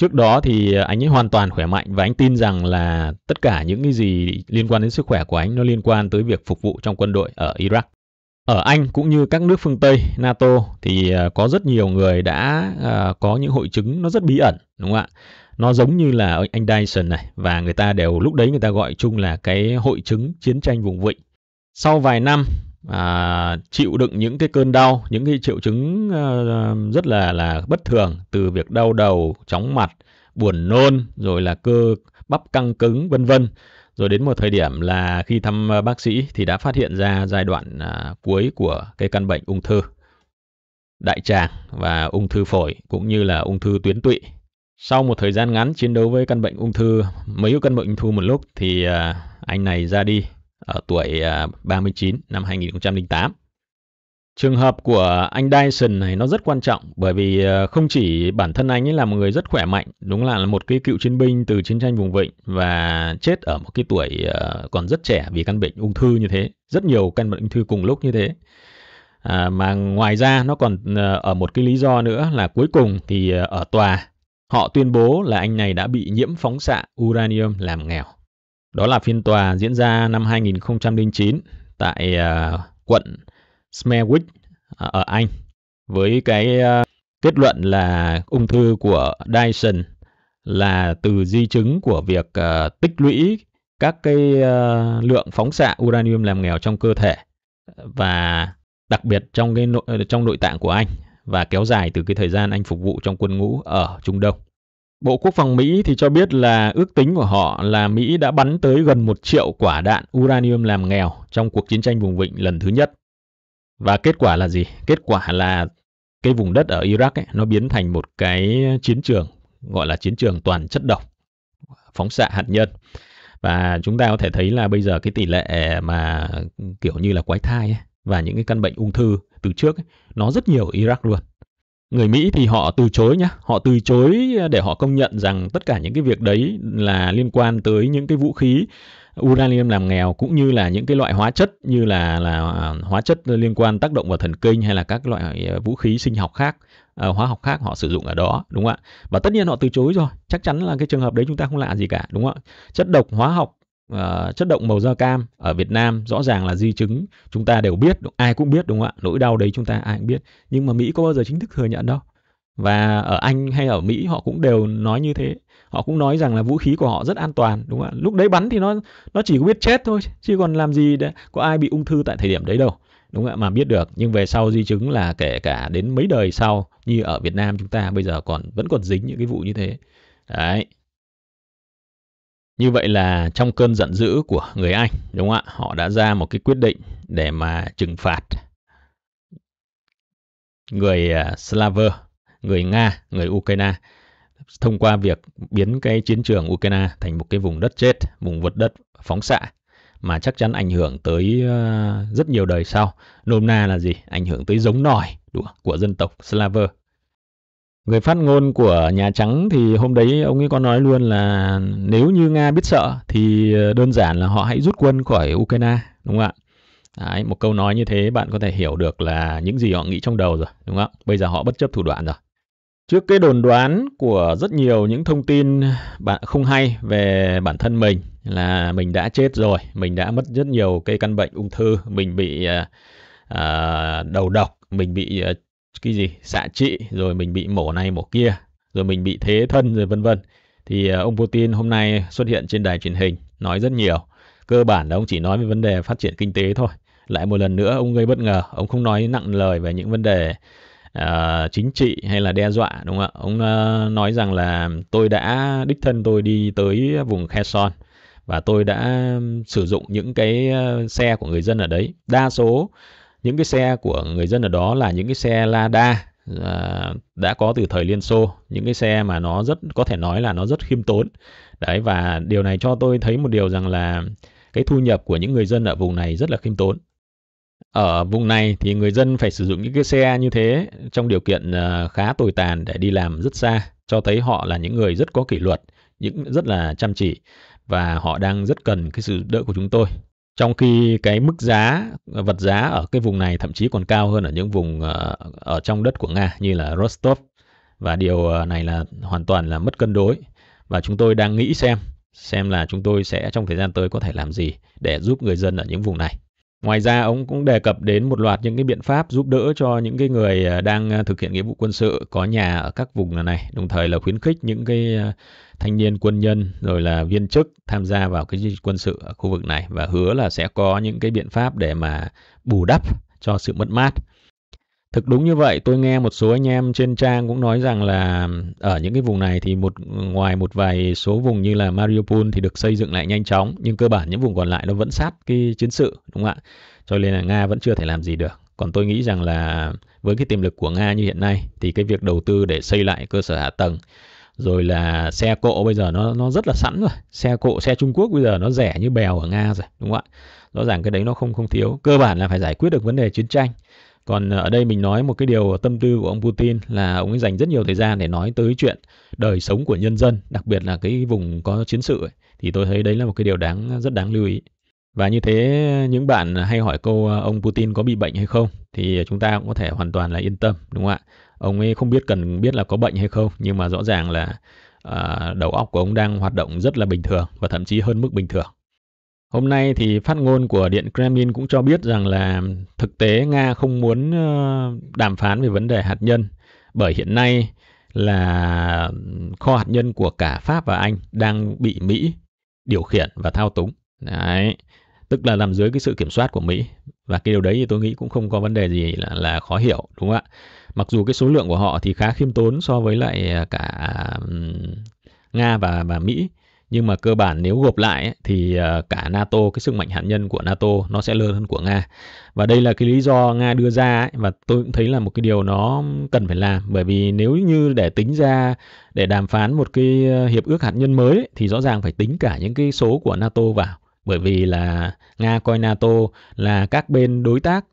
Trước đó thì anh ấy hoàn toàn khỏe mạnh và anh tin rằng là tất cả những cái gì liên quan đến sức khỏe của anh nó liên quan tới việc phục vụ trong quân đội ở Iraq. Ở Anh cũng như các nước phương Tây, NATO thì ờ, có rất nhiều người đã ờ, có những hội chứng nó rất bí ẩn, đúng không ạ? Nó giống như là anh Dyson này và người ta đều lúc đấy người ta gọi chung là cái hội chứng chiến tranh vùng vịnh. Sau vài năm à, chịu đựng những cái cơn đau, những cái triệu chứng à, rất là là bất thường từ việc đau đầu, chóng mặt, buồn nôn, rồi là cơ bắp căng cứng vân vân. Rồi đến một thời điểm là khi thăm ờ, bác sĩ thì đã phát hiện ra giai đoạn à, cuối của cái căn bệnh ung thư đại tràng và ung thư phổi cũng như là ung thư tuyến tụy. Sau một thời gian ngắn chiến đấu với căn bệnh ung thư, mấy căn bệnh ung thư một lúc thì à, anh này ra đi ở tuổi 39 à, năm 2008. Trường hợp của anh Dyson này nó rất quan trọng bởi vì à, không chỉ bản thân anh ấy là một người rất khỏe mạnh, đúng là một cái cựu chiến binh từ chiến tranh vùng vịnh và chết ở một cái tuổi à, còn rất trẻ vì căn bệnh ung thư như thế, rất nhiều căn bệnh ung thư cùng lúc như thế. À, mà ngoài ra nó còn ở một cái lý do nữa là cuối cùng thì ở tòa họ tuyên bố là anh này đã bị nhiễm phóng xạ uranium làm nghèo. Đó là phiên tòa diễn ra năm 2009 tại uh, quận Smerwick à, ở Anh với cái uh, kết luận là ung thư của Dyson là từ di chứng của việc uh, tích lũy các cái uh, lượng phóng xạ uranium làm nghèo trong cơ thể và đặc biệt trong cái nội, trong nội tạng của anh và kéo dài từ cái thời gian anh phục vụ trong quân ngũ ở Trung Đông. Bộ Quốc phòng Mỹ thì cho biết là ước tính của họ là Mỹ đã bắn tới gần một triệu quả đạn uranium làm nghèo trong cuộc chiến tranh vùng vịnh lần thứ nhất. Và kết quả là gì? Kết quả là cái vùng đất ở Iraq ấy, nó biến thành một cái chiến trường gọi là chiến trường toàn chất độc, phóng xạ hạt nhân. Và chúng ta có thể thấy là bây giờ cái tỷ lệ mà kiểu như là quái thai ấy, và những cái căn bệnh ung thư từ trước ấy, nó rất nhiều ở Iraq luôn người Mỹ thì họ từ chối nhá, họ từ chối để họ công nhận rằng tất cả những cái việc đấy là liên quan tới những cái vũ khí uranium làm nghèo cũng như là những cái loại hóa chất như là là à, hóa chất liên quan tác động vào thần kinh hay là các loại à, vũ khí sinh học khác ờ, hóa học khác họ sử dụng ở đó đúng không ạ và tất nhiên họ từ chối rồi chắc chắn là cái trường hợp đấy chúng ta không lạ gì cả đúng không ạ chất độc hóa học uh, chất động màu da cam ở Việt Nam rõ ràng là di chứng chúng ta đều biết ai cũng biết đúng không ạ nỗi đau đấy chúng ta ai cũng biết nhưng mà Mỹ có bao giờ chính thức thừa nhận đâu và ở Anh hay ở Mỹ họ cũng đều nói như thế họ cũng nói rằng là vũ khí của họ rất an toàn đúng không ạ lúc đấy bắn thì nó nó chỉ biết chết thôi chứ còn làm gì để, có ai bị ung thư tại thời điểm đấy đâu đúng không ạ mà biết được nhưng về sau di chứng là kể cả đến mấy đời sau như ở Việt Nam chúng ta bây giờ còn vẫn còn dính những cái vụ như thế đấy như vậy là trong cơn giận dữ của người Anh, đúng không ạ? Họ đã ra một cái quyết định để mà trừng phạt người à, Slaver, người Nga, người Ukraine thông qua việc biến cái chiến trường Ukraine thành một cái vùng đất chết, vùng vượt đất phóng xạ mà chắc chắn ảnh hưởng tới à, rất nhiều đời sau. Nôm na là gì? Ảnh hưởng tới giống nòi của dân tộc Slaver người phát ngôn của nhà trắng thì hôm đấy ông ấy có nói luôn là nếu như nga biết sợ thì ờ, đơn giản là họ hãy rút quân khỏi ukraine đúng không ạ Đấy, một câu nói như thế bạn có thể hiểu được là những gì họ nghĩ trong đầu rồi, đúng không? ạ? Bây giờ họ bất chấp thủ đoạn rồi. Trước cái đồn đoán của rất nhiều những thông tin bạn không hay về bản thân mình là mình đã chết rồi, mình đã mất rất nhiều cái căn bệnh ung thư, mình bị à, đầu độc, mình bị cái gì xạ trị rồi mình bị mổ này mổ kia rồi mình bị thế thân rồi vân vân thì à, ông Putin hôm nay xuất hiện trên đài truyền hình nói rất nhiều cơ bản là ông chỉ nói về vấn đề phát triển kinh tế thôi lại một lần nữa ông gây bất ngờ ông không nói nặng lời về những vấn đề uh, chính trị hay là đe dọa đúng không ạ ông uh, nói rằng là tôi đã đích thân tôi đi tới vùng Kherson và tôi đã sử dụng những cái xe của người dân ở đấy đa số những cái xe của người dân ở đó là những cái xe Lada à, đã có từ thời Liên Xô những cái xe mà nó rất có thể nói là nó rất khiêm tốn đấy và điều này cho tôi thấy một điều rằng là cái thu nhập của những người dân ở vùng này rất là khiêm tốn ở vùng này thì người dân phải sử dụng những cái xe như thế trong điều kiện à, khá tồi tàn để đi làm rất xa cho thấy họ là những người rất có kỷ luật những rất là chăm chỉ và họ đang rất cần cái sự đỡ của chúng tôi trong khi cái mức giá vật giá ở cái vùng này thậm chí còn cao hơn ở những vùng ờ, ở trong đất của Nga như là Rostov và điều ờ, này là hoàn toàn là mất cân đối và chúng tôi đang nghĩ xem xem là chúng tôi sẽ trong thời gian tới có thể làm gì để giúp người dân ở những vùng này. Ngoài ra ông cũng đề cập đến một loạt những cái biện pháp giúp đỡ cho những cái người ờ, đang thực hiện nghĩa vụ quân sự có nhà ở các vùng này, đồng thời là khuyến khích những cái thanh niên quân nhân rồi là viên chức tham gia vào cái quân sự ở khu vực này và hứa là sẽ có những cái biện pháp để mà bù đắp cho sự mất mát. Thực đúng như vậy, tôi nghe một số anh em trên trang cũng nói rằng là ở những cái vùng này thì một ngoài một vài số vùng như là Mariupol thì được xây dựng lại nhanh chóng, nhưng cơ bản những vùng còn lại nó vẫn sát cái chiến sự đúng không ạ? Cho nên là Nga vẫn chưa thể làm gì được. Còn tôi nghĩ rằng là với cái tiềm lực của Nga như hiện nay thì cái việc đầu tư để xây lại cơ sở hạ tầng rồi là xe cộ bây giờ nó nó rất là sẵn rồi xe cộ xe Trung Quốc bây giờ nó rẻ như bèo ở Nga rồi đúng không ạ rõ ràng cái đấy nó không không thiếu cơ bản là phải giải quyết được vấn đề chiến tranh còn ờ, ở đây mình nói một cái điều tâm tư của ông Putin là ông ấy dành rất nhiều thời gian để nói tới chuyện đời sống của nhân dân, đặc biệt là cái vùng có chiến sự ấy. thì tôi thấy đấy là một cái điều đáng rất đáng lưu ý. Và như thế những bạn hay hỏi câu ờ, ông Putin có bị bệnh hay không thì chúng ta cũng có thể hoàn toàn là yên tâm đúng không ạ? ông ấy không biết cần biết là có bệnh hay không nhưng mà rõ ràng là à, đầu óc của ông đang hoạt động rất là bình thường và thậm chí hơn mức bình thường. Hôm nay thì phát ngôn của Điện Kremlin cũng cho biết rằng là thực tế Nga không muốn ờ, đàm phán về vấn đề hạt nhân bởi hiện nay là kho hạt nhân của cả Pháp và Anh đang bị Mỹ điều khiển và thao túng. Đấy, tức là nằm dưới cái sự kiểm soát của Mỹ và cái điều đấy thì tôi nghĩ cũng không có vấn đề gì là, là khó hiểu đúng không ạ mặc dù cái số lượng của họ thì khá khiêm tốn so với lại à, cả nga và và mỹ nhưng mà cơ bản nếu gộp lại thì à, cả NATO cái sức mạnh hạt nhân của NATO nó sẽ lớn hơn của Nga và đây là cái lý do Nga đưa ra ấy, và tôi cũng thấy là một cái điều nó cần phải làm bởi vì nếu như để tính ra để đàm phán một cái à, hiệp ước hạt nhân mới ấy, thì rõ ràng phải tính cả những cái số của NATO vào bởi vì là Nga coi NATO là các bên đối tác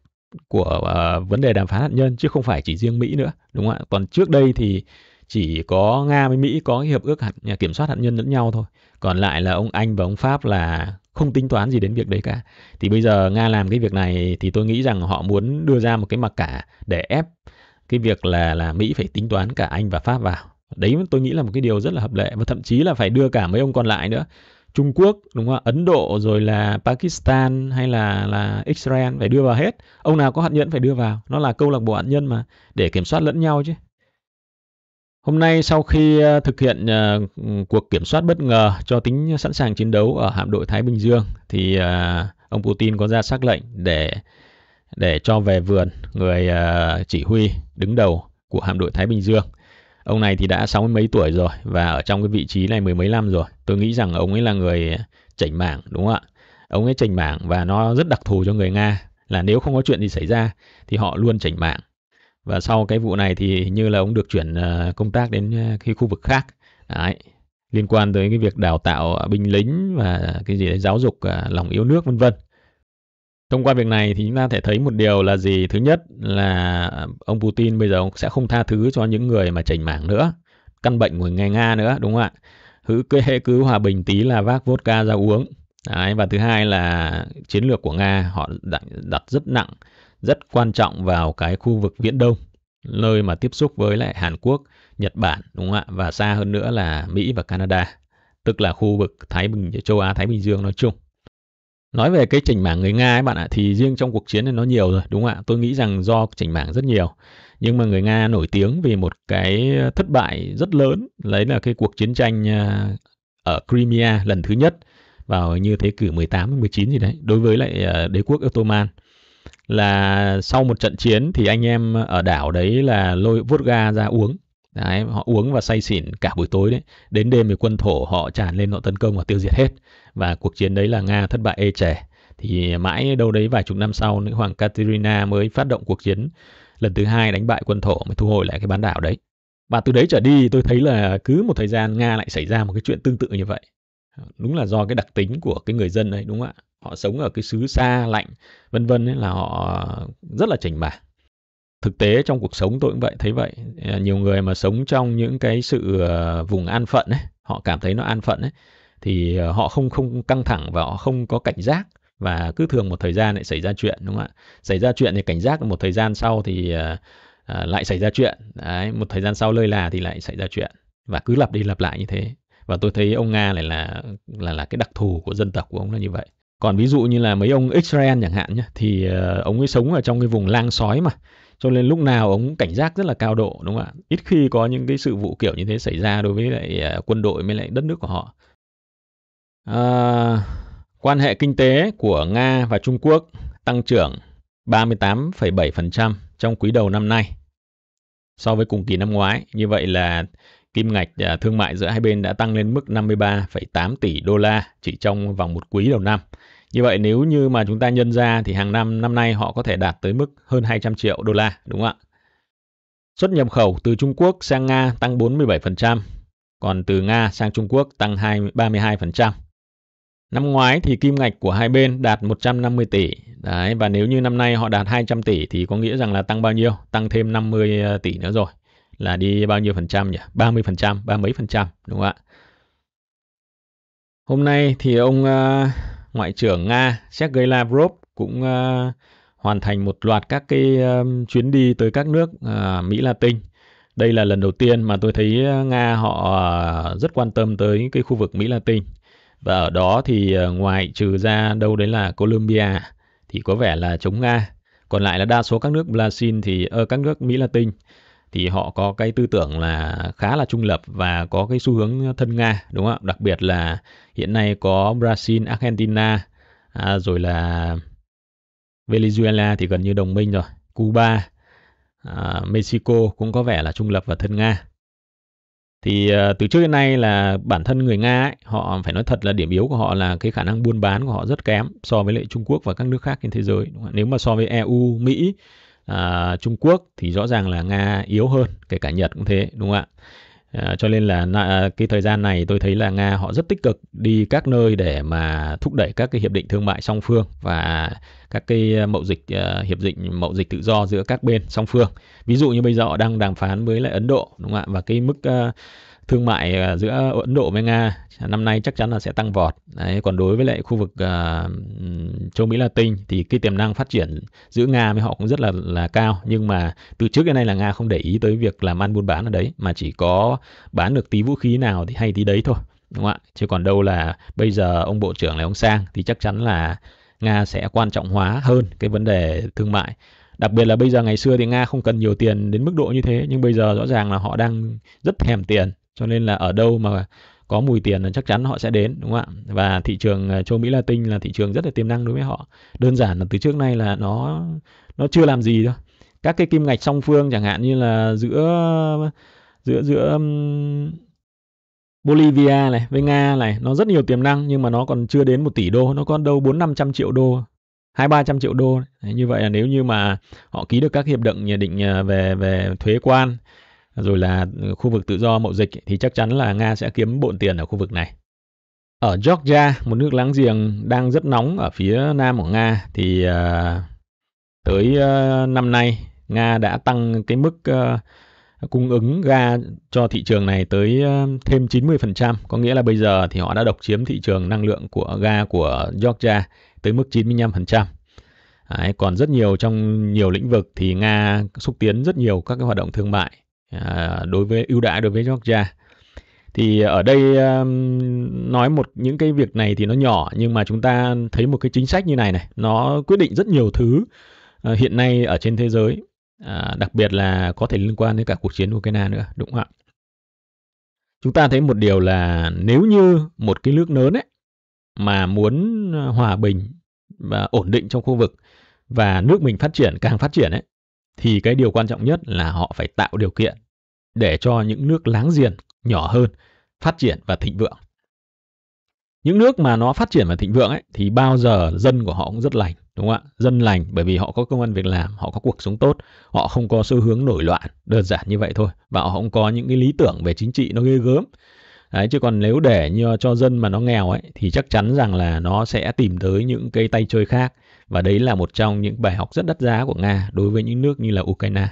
của uh, vấn đề đàm phán hạt nhân chứ không phải chỉ riêng Mỹ nữa đúng không ạ còn trước đây thì chỉ có Nga với Mỹ có cái hiệp ước hạt, kiểm soát hạt nhân lẫn nhau thôi còn lại là ông Anh và ông Pháp là không tính toán gì đến việc đấy cả thì bây giờ Nga làm cái việc này thì tôi nghĩ rằng họ muốn đưa ra một cái mặc cả để ép cái việc là là Mỹ phải tính toán cả Anh và Pháp vào đấy tôi nghĩ là một cái điều rất là hợp lệ và thậm chí là phải đưa cả mấy ông còn lại nữa Trung Quốc đúng không ạ Ấn Độ rồi là Pakistan hay là là Israel phải đưa vào hết ông nào có hạt nhân phải đưa vào nó là câu lạc bộ hạt nhân mà để kiểm soát lẫn nhau chứ Hôm nay sau khi ờ, thực hiện uh, cuộc kiểm soát bất ngờ cho tính sẵn sàng chiến đấu ở hạm đội Thái Bình Dương thì uh, ông Putin có ra sắc lệnh để để cho về vườn người uh, chỉ huy đứng đầu của hạm đội Thái Bình Dương. Ông này thì đã 60 mấy tuổi rồi và ở trong cái vị trí này mười mấy năm rồi. Tôi nghĩ rằng ông ấy là người chảnh mảng đúng không ạ? Ông ấy chảnh mảng và nó rất đặc thù cho người Nga là nếu không có chuyện gì xảy ra thì họ luôn chảnh mảng. Và sau cái vụ này thì hình như là ông được chuyển ờ, công tác đến ờ, cái khu vực khác. Đấy, liên quan tới cái việc đào tạo binh lính và cái gì đấy giáo dục ờ, lòng yêu nước vân vân. Thông qua việc này thì chúng ta thể thấy một điều là gì? Thứ nhất là ông Putin bây giờ ông sẽ không tha thứ cho những người mà chảnh mảng nữa, căn bệnh của người Nga nữa đúng không ạ? Hứ cứ cứ hòa bình tí là vác vodka ra uống. Đấy, và thứ hai là chiến lược của Nga họ đặt rất nặng, rất quan trọng vào cái khu vực Viễn Đông, nơi mà tiếp xúc với lại Hàn Quốc, Nhật Bản đúng không ạ? Và xa hơn nữa là Mỹ và Canada, tức là khu vực Thái Bình châu Á Thái Bình Dương nói chung. Nói về cái chỉnh mảng người Nga ấy bạn ạ thì riêng trong cuộc chiến này nó nhiều rồi đúng không ạ? Tôi nghĩ rằng do chỉnh mảng rất nhiều. Nhưng mà người Nga nổi tiếng vì một cái thất bại rất lớn, đấy là cái cuộc chiến tranh à, ở Crimea lần thứ nhất vào như thế kỷ 18 19 gì đấy đối với lại à, đế quốc Ottoman là sau một trận chiến thì anh em ở đảo đấy là lôi vodka ra uống Đấy, họ uống và say xỉn cả buổi tối đấy. Đến đêm thì quân thổ họ tràn lên họ tấn công và tiêu diệt hết. Và cuộc chiến đấy là Nga thất bại ê chề. Thì mãi đâu đấy vài chục năm sau, nữ hoàng Katerina mới phát động cuộc chiến lần thứ hai đánh bại quân thổ mới thu hồi lại cái bán đảo đấy. Và từ đấy trở đi tôi thấy là cứ một thời gian Nga lại xảy ra một cái chuyện tương tự như vậy. Đúng là do cái đặc tính của cái người dân đấy đúng không ạ? Họ sống ở cái xứ xa lạnh vân vân là họ rất là chảnh mảng thực tế trong cuộc sống tôi cũng vậy thấy vậy à, nhiều người mà sống trong những cái sự à, vùng an phận ấy họ cảm thấy nó an phận ấy thì à, họ không không căng thẳng và họ không có cảnh giác và cứ thường một thời gian lại xảy ra chuyện đúng không ạ xảy ra chuyện thì cảnh giác một thời gian sau thì lại xảy ra chuyện đấy một thời gian sau lơi là thì lại xảy ra chuyện và cứ lặp đi lặp lại như thế và tôi thấy ông nga này là là là cái đặc thù của dân tộc của ông là như vậy còn ví dụ như là mấy ông Israel chẳng hạn nhé thì ông ấy sống ở trong cái vùng lang sói mà cho nên lúc nào ông cũng cảnh giác rất là cao độ đúng không ạ ít khi có những cái sự vụ kiểu như thế xảy ra đối với lại à, quân đội với lại đất nước của họ à, quan hệ kinh tế của Nga và Trung Quốc tăng trưởng 38,7% trong quý đầu năm nay so với cùng kỳ năm ngoái như vậy là kim ngạch à, thương mại giữa hai bên đã tăng lên mức 53,8 tỷ đô la chỉ trong vòng một quý đầu năm như vậy nếu như mà chúng ta nhân ra thì hàng năm năm nay họ có thể đạt tới mức hơn 200 triệu đô la đúng không ạ? Xuất nhập khẩu từ Trung Quốc sang Nga tăng 47%, còn từ Nga sang Trung Quốc tăng 2, 32%. Năm ngoái thì kim ngạch của hai bên đạt 150 tỷ. Đấy, và nếu như năm nay họ đạt 200 tỷ thì có nghĩa rằng là tăng bao nhiêu? Tăng thêm 50 ờ, tỷ nữa rồi. Là đi bao nhiêu phần trăm nhỉ? 30 phần trăm, ba mấy phần trăm, đúng không ạ? Hôm nay thì ông uh, Ngoại trưởng Nga Sergei Lavrov cũng uh, hoàn thành một loạt các cái um, chuyến đi tới các nước uh, Mỹ Latin. Đây là lần đầu tiên mà tôi thấy Nga họ uh, rất quan tâm tới cái khu vực Mỹ Latin. Và ở đó thì uh, ngoài trừ ra đâu đấy là Colombia thì có vẻ là chống Nga. Còn lại là đa số các nước Brazil thì ở uh, các nước Mỹ Latin thì họ có cái tư tưởng là khá là trung lập và có cái xu hướng thân Nga đúng không ạ? Đặc biệt là hiện nay có Brazil, Argentina à, rồi là Venezuela thì gần như đồng minh rồi, Cuba, à, Mexico cũng có vẻ là trung lập và thân Nga. Thì à, từ trước đến nay là bản thân người Nga ấy, họ phải nói thật là điểm yếu của họ là cái khả năng buôn bán của họ rất kém so với lại Trung Quốc và các nước khác trên thế giới. Nếu mà so với EU, Mỹ à, Trung Quốc thì rõ ràng là Nga yếu hơn, kể cả Nhật cũng thế đúng không ạ? À, cho nên là à, cái thời gian này tôi thấy là Nga họ rất tích cực đi các nơi để mà thúc đẩy các cái hiệp định thương mại song phương và các cái à, mậu dịch à, hiệp định mậu dịch tự do giữa các bên song phương. Ví dụ như bây giờ họ đang đàm phán với lại Ấn Độ đúng không ạ? Và cái mức à, thương mại ờ, giữa Ấn Độ với Nga năm nay chắc chắn là sẽ tăng vọt. Đấy, còn đối với lại khu vực uh, châu Mỹ Latin thì cái tiềm năng phát triển giữa Nga với họ cũng rất là là cao nhưng mà từ trước đến nay là Nga không để ý tới việc làm ăn buôn bán ở đấy mà chỉ có bán được tí vũ khí nào thì hay tí đấy thôi. Đúng không ạ? Chứ còn đâu là bây giờ ông bộ trưởng là ông Sang thì chắc chắn là Nga sẽ quan trọng hóa hơn cái vấn đề thương mại đặc biệt là bây giờ ngày xưa thì nga không cần nhiều tiền đến mức độ như thế nhưng bây giờ rõ ràng là họ đang rất thèm tiền cho nên là ở đâu mà có mùi tiền là chắc chắn họ sẽ đến đúng không ạ và thị trường à, châu Mỹ Latin là thị trường rất là tiềm năng đối với họ đơn giản là từ trước nay là nó nó chưa làm gì đâu các cái kim ngạch song phương chẳng hạn như là giữa giữa giữa Bolivia này với Nga này nó rất nhiều tiềm năng nhưng mà nó còn chưa đến một tỷ đô nó còn đâu bốn năm trăm triệu đô hai ba trăm triệu đô Đấy, như vậy là nếu như mà họ ký được các hiệp định hiệp định à, về về thuế quan rồi là khu vực tự do mậu dịch thì chắc chắn là Nga sẽ kiếm bộn tiền ở khu vực này. Ở Georgia, một nước láng giềng đang rất nóng ở phía nam của Nga thì ờ, tới ờ, năm nay Nga đã tăng cái mức ờ, cung ứng ga cho thị trường này tới uh, thêm 90%, có nghĩa là bây giờ thì họ đã độc chiếm thị trường năng lượng của ga của Georgia tới mức 95%. Đấy, còn rất nhiều trong nhiều lĩnh vực thì Nga xúc tiến rất nhiều các cái hoạt động thương mại À, đối với ưu đãi đối với Georgia thì ở đây um, nói một những cái việc này thì nó nhỏ nhưng mà chúng ta thấy một cái chính sách như này này nó quyết định rất nhiều thứ à, hiện nay ở trên thế giới à, đặc biệt là có thể liên quan đến cả cuộc chiến Ukraine nữa đúng không ạ chúng ta thấy một điều là nếu như một cái nước lớn ấy mà muốn hòa bình và ổn định trong khu vực và nước mình phát triển càng phát triển ấy thì cái điều quan trọng nhất là họ phải tạo điều kiện để cho những nước láng giềng nhỏ hơn phát triển và thịnh vượng. Những nước mà nó phát triển và thịnh vượng ấy thì bao giờ dân của họ cũng rất lành, đúng không ạ? Dân lành bởi vì họ có công ăn việc làm, họ có cuộc sống tốt, họ không có xu hướng nổi loạn, đơn giản như vậy thôi. Và họ không có những cái lý tưởng về chính trị nó ghê gớm. Đấy, chứ còn nếu để như cho dân mà nó nghèo ấy thì chắc chắn rằng là nó sẽ tìm tới những cái tay chơi khác và đấy là một trong những bài học rất đắt giá của Nga đối với những nước như là Ukraine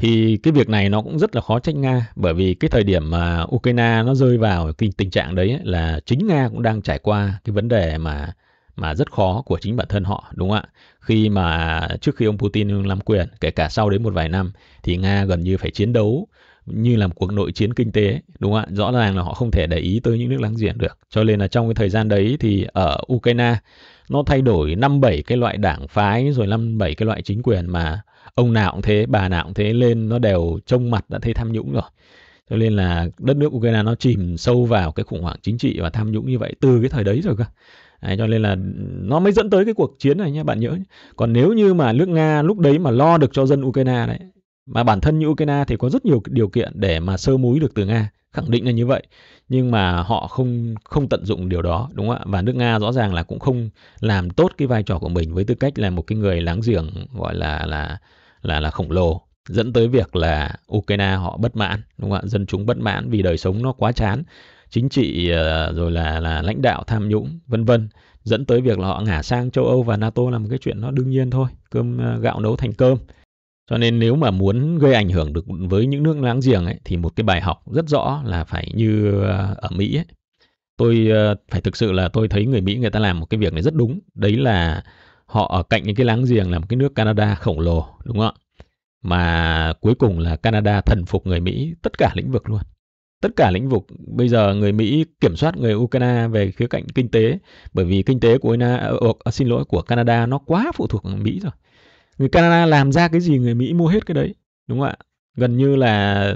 thì cái việc này nó cũng rất là khó trách Nga bởi vì cái thời điểm mà Ukraine nó rơi vào cái tình trạng đấy là chính Nga cũng đang trải qua cái vấn đề mà mà rất khó của chính bản thân họ đúng không ạ? Khi mà trước khi ông Putin làm quyền, kể cả sau đến một vài năm thì Nga gần như phải chiến đấu như làm cuộc nội chiến kinh tế đúng không ạ? Rõ ràng là họ không thể để ý tới những nước láng giềng được. Cho nên là trong cái thời gian đấy thì ở Ukraine nó thay đổi năm bảy cái loại đảng phái rồi năm bảy cái loại chính quyền mà ông nào cũng thế bà nào cũng thế lên nó đều trông mặt đã thấy tham nhũng rồi cho nên là đất nước Ukraine nó chìm sâu vào cái khủng hoảng chính trị và tham nhũng như vậy từ cái thời đấy rồi cơ Đấy, cho nên là nó mới dẫn tới cái cuộc chiến này nhé bạn nhớ còn nếu như mà nước nga lúc đấy mà lo được cho dân ukraine đấy mà bản thân như Ukraine thì có rất nhiều điều kiện để mà sơ múi được từ Nga, khẳng định là như vậy. Nhưng mà họ không không tận dụng điều đó, đúng không ạ? Và nước Nga rõ ràng là cũng không làm tốt cái vai trò của mình với tư cách là một cái người láng giềng gọi là là là là khổng lồ dẫn tới việc là Ukraine họ bất mãn, đúng không ạ? Dân chúng bất mãn vì đời sống nó quá chán, chính trị ờ, rồi là là lãnh đạo tham nhũng, vân vân dẫn tới việc là họ ngả sang châu Âu và NATO là một cái chuyện nó đương nhiên thôi, cơm ờ, gạo nấu thành cơm. Cho nên nếu mà muốn gây ảnh hưởng được với những nước láng giềng ấy, thì một cái bài học rất rõ là phải như ờ, ở Mỹ ấy. Tôi ờ, phải thực sự là tôi thấy người Mỹ người ta làm một cái việc này rất đúng. Đấy là họ ở cạnh những cái láng giềng là một cái nước Canada khổng lồ đúng không ạ? Mà cuối cùng là Canada thần phục người Mỹ tất cả lĩnh vực luôn tất cả lĩnh vực bây giờ người Mỹ kiểm soát người Ukraine về khía cạnh kinh tế bởi vì kinh tế của Ukraine ờ, xin lỗi của Canada nó quá phụ thuộc Mỹ rồi người Canada làm ra cái gì người Mỹ mua hết cái đấy đúng không ạ gần như là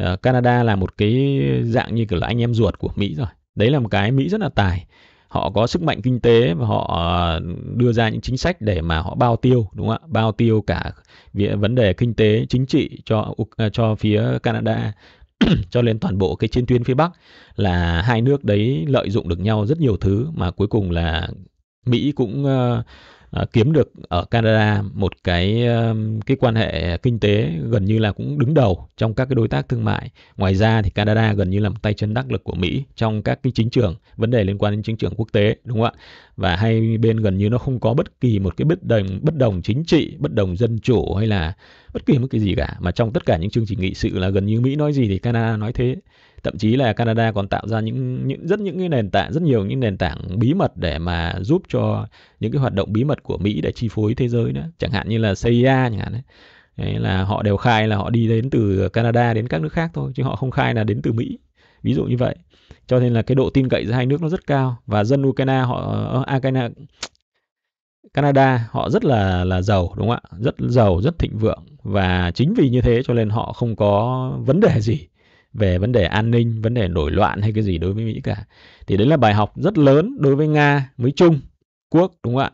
uh, Canada là một cái dạng như kiểu là anh em ruột của Mỹ rồi đấy là một cái Mỹ rất là tài họ có sức mạnh kinh tế và họ ờ, đưa ra những chính sách để mà họ bao tiêu đúng không ạ bao tiêu cả vấn đề kinh tế chính trị cho ờ, cho phía Canada cho nên toàn bộ cái chiến tuyến phía Bắc là hai nước đấy lợi dụng được nhau rất nhiều thứ mà cuối cùng là Mỹ cũng Ờ, kiếm được ở Canada một cái cái quan hệ kinh tế gần như là cũng đứng đầu trong các cái đối tác thương mại. Ngoài ra thì Canada gần như là một tay chân đắc lực của Mỹ trong các cái chính trường vấn đề liên quan đến chính trường quốc tế đúng không ạ? Và hai bên gần như nó không có bất kỳ một cái bất đồng bất đồng chính trị, bất đồng dân chủ hay là bất kỳ một cái gì cả mà trong tất cả những chương trình nghị sự là gần như Mỹ nói gì thì Canada nói thế thậm chí là Canada còn tạo ra những, những rất những cái nền tảng rất nhiều những nền tảng bí mật để mà giúp cho những cái hoạt động bí mật của Mỹ để chi phối thế giới nữa chẳng hạn như là CIA chẳng hạn đấy. Đấy là họ đều khai là họ đi đến từ Canada đến các nước khác thôi chứ họ không khai là đến từ Mỹ ví dụ như vậy cho nên là cái độ tin cậy giữa hai nước nó rất cao và dân Ukraine họ ờ, à, Canada họ rất là là giàu đúng không ạ rất giàu rất thịnh vượng và chính vì như thế cho nên họ không có vấn đề gì về vấn đề an ninh, vấn đề nổi loạn hay cái gì đối với Mỹ cả. Thì đấy là bài học rất lớn đối với Nga mới Trung Quốc đúng không ạ?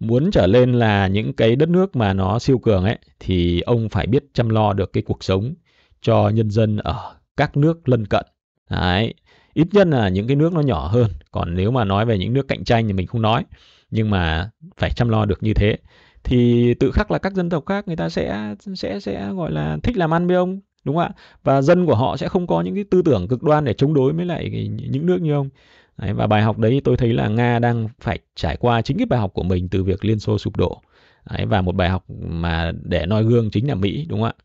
Muốn trở lên là những cái đất nước mà nó siêu cường ấy thì ông phải biết chăm lo được cái cuộc sống cho nhân dân ở các nước lân cận. Đấy, ít nhất là những cái nước nó nhỏ hơn còn nếu mà nói về những nước cạnh tranh thì mình không nói nhưng mà phải chăm lo được như thế thì tự khắc là các dân tộc khác người ta sẽ sẽ sẽ gọi là thích làm ăn với ông đúng không ạ và dân của họ sẽ không có những cái tư tưởng cực đoan để chống đối với lại những nước như ông đấy, và bài học đấy tôi thấy là nga đang phải trải qua chính cái bài học của mình từ việc liên xô sụp đổ đấy, và một bài học mà để noi gương chính là mỹ đúng không ạ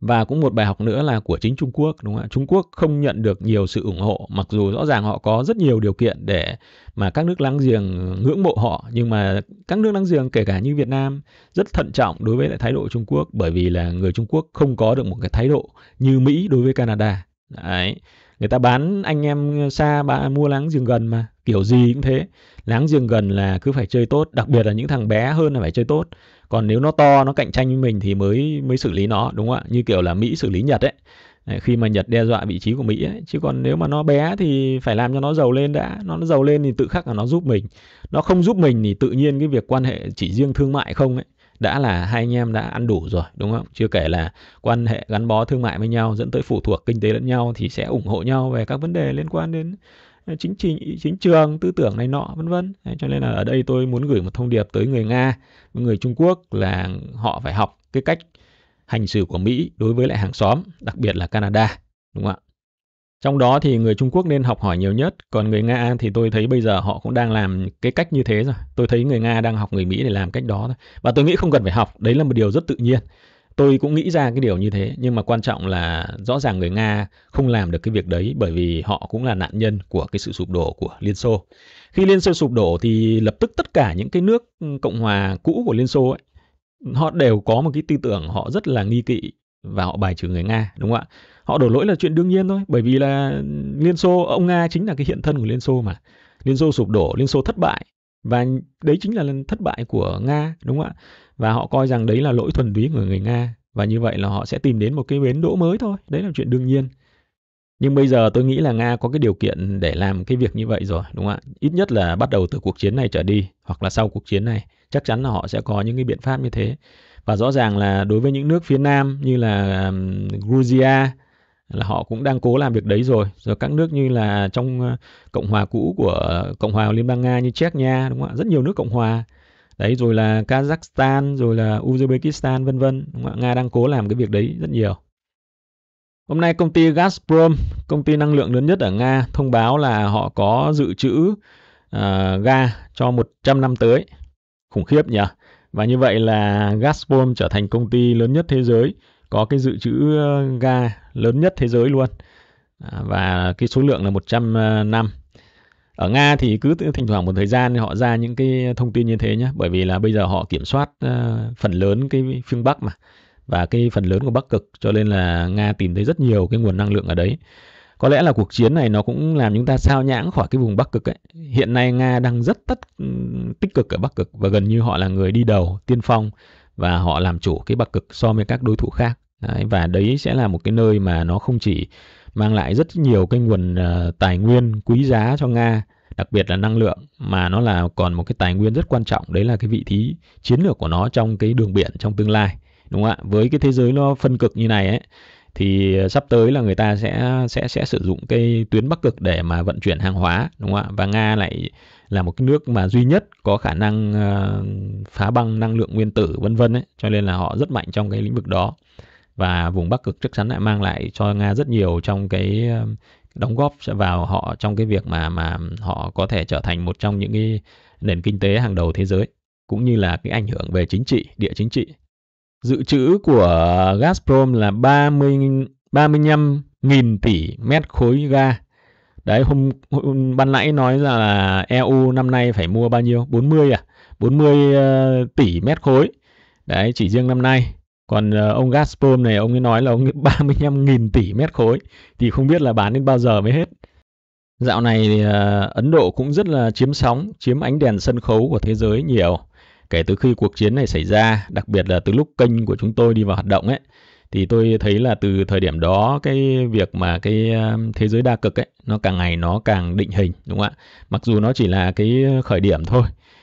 và cũng một bài học nữa là của chính Trung Quốc đúng không ạ? Trung Quốc không nhận được nhiều sự ủng hộ mặc dù rõ ràng họ có rất nhiều điều kiện để mà các nước láng giềng ngưỡng mộ họ nhưng mà các nước láng giềng kể cả như Việt Nam rất thận trọng đối với lại thái độ Trung Quốc bởi vì là người Trung Quốc không có được một cái thái độ như Mỹ đối với Canada. Đấy. Người ta bán anh em xa bà mua láng giềng gần mà, kiểu gì cũng thế. Láng giềng gần là cứ phải chơi tốt, đặc biệt là những thằng bé hơn là phải chơi tốt còn nếu nó to nó cạnh tranh với mình thì mới mới xử lý nó đúng không ạ như kiểu là mỹ xử lý nhật ấy khi mà Nhật đe dọa vị trí của Mỹ ấy. chứ còn nếu mà nó bé thì phải làm cho nó giàu lên đã nó giàu lên thì tự khắc là nó giúp mình nó không giúp mình thì tự nhiên cái việc quan hệ chỉ riêng thương mại không ấy đã là hai anh em đã ăn đủ rồi đúng không chưa kể là quan hệ gắn bó thương mại với nhau dẫn tới phụ thuộc kinh tế lẫn nhau thì sẽ ủng hộ nhau về các vấn đề liên quan đến Ờ, chính trị chính trường tư tưởng này nọ vân vân cho nên là ở đây tôi muốn gửi một thông điệp tới người nga người trung quốc là họ phải học cái cách hành xử của mỹ đối với lại hàng xóm đặc biệt là canada đúng không ạ trong đó thì người Trung Quốc nên học hỏi nhiều nhất, còn người Nga thì tôi thấy bây giờ họ cũng đang làm cái cách như thế rồi. Tôi thấy người Nga đang học người Mỹ để làm cách đó thôi. Và tôi nghĩ không cần phải học, đấy là một điều rất tự nhiên tôi cũng nghĩ ra cái điều như thế nhưng mà quan trọng là rõ ràng người nga không làm được cái việc đấy bởi vì họ cũng là nạn nhân của cái sự sụp đổ của liên xô khi liên xô sụp đổ thì lập tức tất cả những cái nước ừ, cộng hòa cũ của liên xô ấy họ đều có một cái tư tưởng họ rất là nghi kỵ và họ bài trừ người nga đúng không ạ họ đổ lỗi là chuyện đương nhiên thôi bởi vì là liên xô ông nga chính là cái hiện thân của liên xô mà liên xô sụp đổ liên xô thất bại và đấy chính là lần thất bại của nga đúng không ạ và họ coi rằng đấy là lỗi thuần túy của người Nga và như vậy là họ sẽ tìm đến một cái bến đỗ mới thôi đấy là chuyện đương nhiên nhưng bây giờ tôi nghĩ là Nga có cái điều kiện để làm cái việc như vậy rồi, đúng không ạ? Ít nhất là bắt đầu từ cuộc chiến này trở đi, hoặc là sau cuộc chiến này, chắc chắn là họ sẽ có những cái biện pháp như thế. Và rõ ràng là đối với những nước phía Nam như là Georgia, là họ cũng đang cố làm việc đấy rồi. Rồi các nước như là trong Cộng hòa cũ của Cộng hòa Liên bang Nga như Czech Nha, đúng không ạ? Rất nhiều nước Cộng hòa đấy rồi là Kazakhstan rồi là Uzbekistan vân vân Nga đang cố làm cái việc đấy rất nhiều Hôm nay công ty Gazprom, công ty năng lượng lớn nhất ở Nga, thông báo là họ có dự trữ uh, ga cho 100 năm tới. Khủng khiếp nhỉ? Và như vậy là Gazprom trở thành công ty lớn nhất thế giới, có cái dự trữ ờ, ga lớn nhất thế giới luôn. À, và cái số lượng là 100 ờ, năm ở Nga thì cứ thỉnh thoảng một thời gian họ ra những cái thông tin như thế nhé bởi vì là bây giờ họ kiểm soát ờ, phần lớn cái phương Bắc mà và cái phần lớn của Bắc Cực cho nên là Nga tìm thấy rất nhiều cái nguồn năng lượng ở đấy có lẽ là cuộc chiến này nó cũng làm chúng ta sao nhãng khỏi cái vùng Bắc Cực ấy. Hiện nay Nga đang rất tất tích cực ở Bắc Cực và gần như họ là người đi đầu, tiên phong và họ làm chủ cái Bắc Cực so với các đối thủ khác. Đấy, và đấy sẽ là một cái nơi mà nó không chỉ mang lại rất nhiều cái nguồn ờ, tài nguyên quý giá cho Nga, đặc biệt là năng lượng mà nó là còn một cái tài nguyên rất quan trọng đấy là cái vị trí chiến lược của nó trong cái đường biển trong tương lai, đúng không ạ? Với cái thế giới nó phân cực như này ấy thì ờ, sắp tới là người ta sẽ sẽ sẽ sử dụng cái tuyến Bắc cực để mà vận chuyển hàng hóa, đúng không ạ? Và Nga lại là một cái nước mà duy nhất có khả năng ờ, phá băng năng lượng nguyên tử vân vân ấy, cho nên là họ rất mạnh trong cái lĩnh vực đó và vùng Bắc cực chắc chắn lại mang lại cho Nga rất nhiều trong cái um, đóng góp vào họ trong cái việc mà mà họ có thể trở thành một trong những cái nền kinh tế hàng đầu thế giới cũng như là cái ảnh hưởng về chính trị, địa chính trị. Dự trữ của Gazprom là 30 35.000 tỷ mét khối ga. Đấy hôm, hôm ban nãy nói ra là EU năm nay phải mua bao nhiêu? 40 à? 40 uh, ờ, tỷ mét khối. Đấy chỉ riêng năm nay còn ờ, ông Gazprom này ông ấy nói là ông ấy 35.000 tỷ mét khối thì không biết là bán đến bao giờ mới hết. Dạo này thì, ờ, Ấn Độ cũng rất là chiếm sóng, chiếm ánh đèn sân khấu của thế giới nhiều. Kể từ khi cuộc chiến này xảy ra, đặc biệt là từ lúc kênh của chúng tôi đi vào hoạt động ấy thì tôi thấy là từ thời điểm đó cái việc mà cái ờ, thế giới đa cực ấy nó càng ngày nó càng định hình đúng không ạ? Mặc dù nó chỉ là cái khởi điểm thôi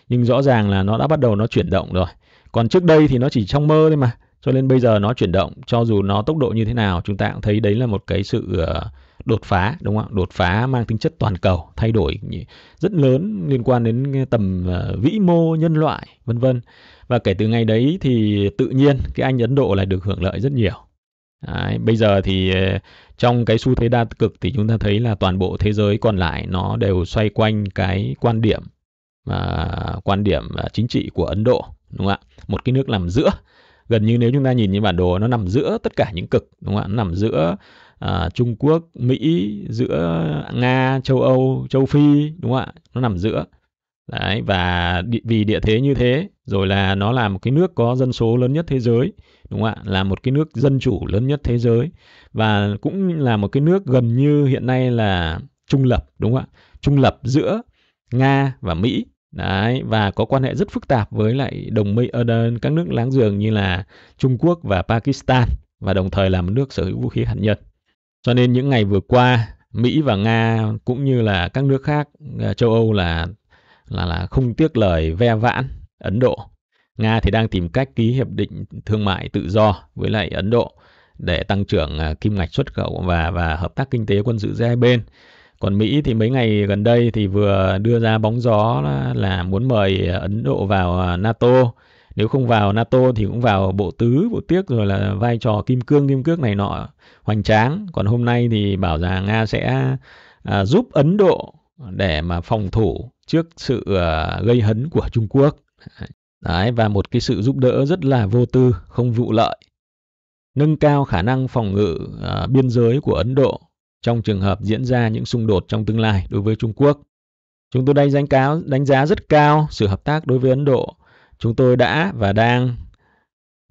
nhưng rõ ràng là nó đã bắt đầu nó chuyển động rồi. Còn trước đây thì nó chỉ trong mơ thôi mà cho nên bây giờ nó chuyển động cho dù nó tốc độ như thế nào chúng ta cũng thấy đấy là một cái sự ờ, đột phá đúng không ạ? Đột phá mang tính chất toàn cầu, thay đổi rất lớn liên quan đến tầm ờ, vĩ mô nhân loại vân vân. Và kể từ ngày đấy thì tự nhiên cái anh Ấn Độ lại được hưởng lợi rất nhiều. Đấy, bây giờ thì ờ, trong cái xu thế đa cực thì chúng ta thấy là toàn bộ thế giới còn lại nó đều xoay quanh cái quan điểm mà quan điểm chính trị của Ấn Độ đúng không ạ? Một cái nước làm giữa gần như nếu chúng ta nhìn những bản đồ nó nằm giữa tất cả những cực đúng không ạ nó nằm giữa à, Trung Quốc Mỹ giữa Nga châu Âu châu Phi đúng không ạ nó nằm giữa đấy và địa, vì địa thế như thế rồi là nó là một cái nước có dân số lớn nhất thế giới đúng không ạ là một cái nước dân chủ lớn nhất thế giới và cũng là một cái nước gần như hiện nay là trung lập đúng không ạ trung lập giữa Nga và Mỹ Đấy, và có quan hệ rất phức tạp với lại đồng minh ở ờ, các nước láng giềng như là Trung Quốc và Pakistan và đồng thời là một nước sở hữu vũ khí hạt nhân. Cho nên những ngày vừa qua, Mỹ và Nga cũng như là các nước khác ờ, châu Âu là là là không tiếc lời ve vãn Ấn Độ. Nga thì đang tìm cách ký hiệp định thương mại tự do với lại Ấn Độ để tăng trưởng ờ, kim ngạch xuất khẩu và và hợp tác kinh tế quân sự giữa hai bên còn Mỹ thì mấy ngày gần đây thì vừa đưa ra bóng gió là muốn mời Ấn Độ vào à, NATO nếu không vào NATO thì cũng vào bộ tứ bộ tiếc rồi là vai trò kim cương kim cước này nọ hoành tráng còn hôm nay thì bảo rằng Nga sẽ à, giúp Ấn Độ để mà phòng thủ trước sự à, gây hấn của Trung Quốc Đấy, và một cái sự giúp đỡ rất là vô tư không vụ lợi nâng cao khả năng phòng ngự à, biên giới của Ấn Độ trong trường hợp diễn ra những xung đột trong tương lai đối với Trung Quốc. Chúng tôi đánh giá cáo đánh giá rất cao sự hợp tác đối với Ấn Độ. Chúng tôi đã và đang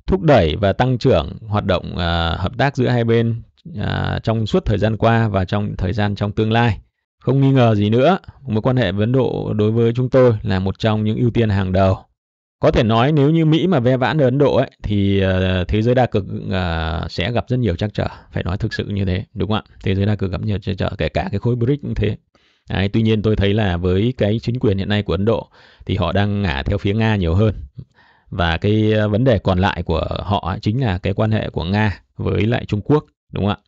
thúc đẩy và tăng trưởng hoạt động uh, hợp tác giữa hai bên uh, trong suốt thời gian qua và trong thời gian trong tương lai. Không nghi ngờ gì nữa, mối quan hệ với Ấn Độ đối với chúng tôi là một trong những ưu tiên hàng đầu có thể nói nếu như Mỹ mà ve vãn ở Ấn Độ ấy thì uh, thế giới đa cực uh, sẽ gặp rất nhiều trắc trở, phải nói thực sự như thế, đúng không ạ? Thế giới đa cực gặp nhiều trắc trở kể cả cái khối BRICS cũng thế. Đấy, tuy nhiên tôi thấy là với cái chính quyền hiện nay của Ấn Độ thì họ đang ngả theo phía Nga nhiều hơn. Và cái ờ, vấn đề còn lại của họ chính là cái quan hệ của Nga với lại Trung Quốc, đúng không ạ?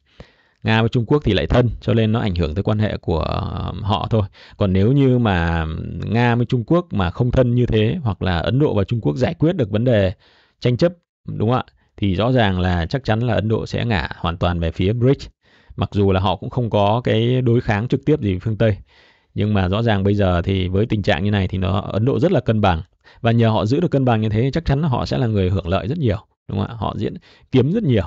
Nga với Trung Quốc thì lại thân cho nên nó ảnh hưởng tới quan hệ của um, họ thôi. Còn nếu như mà Nga với Trung Quốc mà không thân như thế hoặc là Ấn Độ và Trung Quốc giải quyết được vấn đề tranh chấp đúng không ạ? Thì rõ ràng là chắc chắn là Ấn Độ sẽ ngả hoàn toàn về phía BRICS. Mặc dù là họ cũng không có cái đối kháng trực tiếp gì với phương Tây. Nhưng mà rõ ràng bây giờ thì với tình trạng như này thì nó Ấn Độ rất là cân bằng và nhờ họ giữ được cân bằng như thế chắc chắn là họ sẽ là người hưởng lợi rất nhiều đúng không ạ? Họ diễn kiếm rất nhiều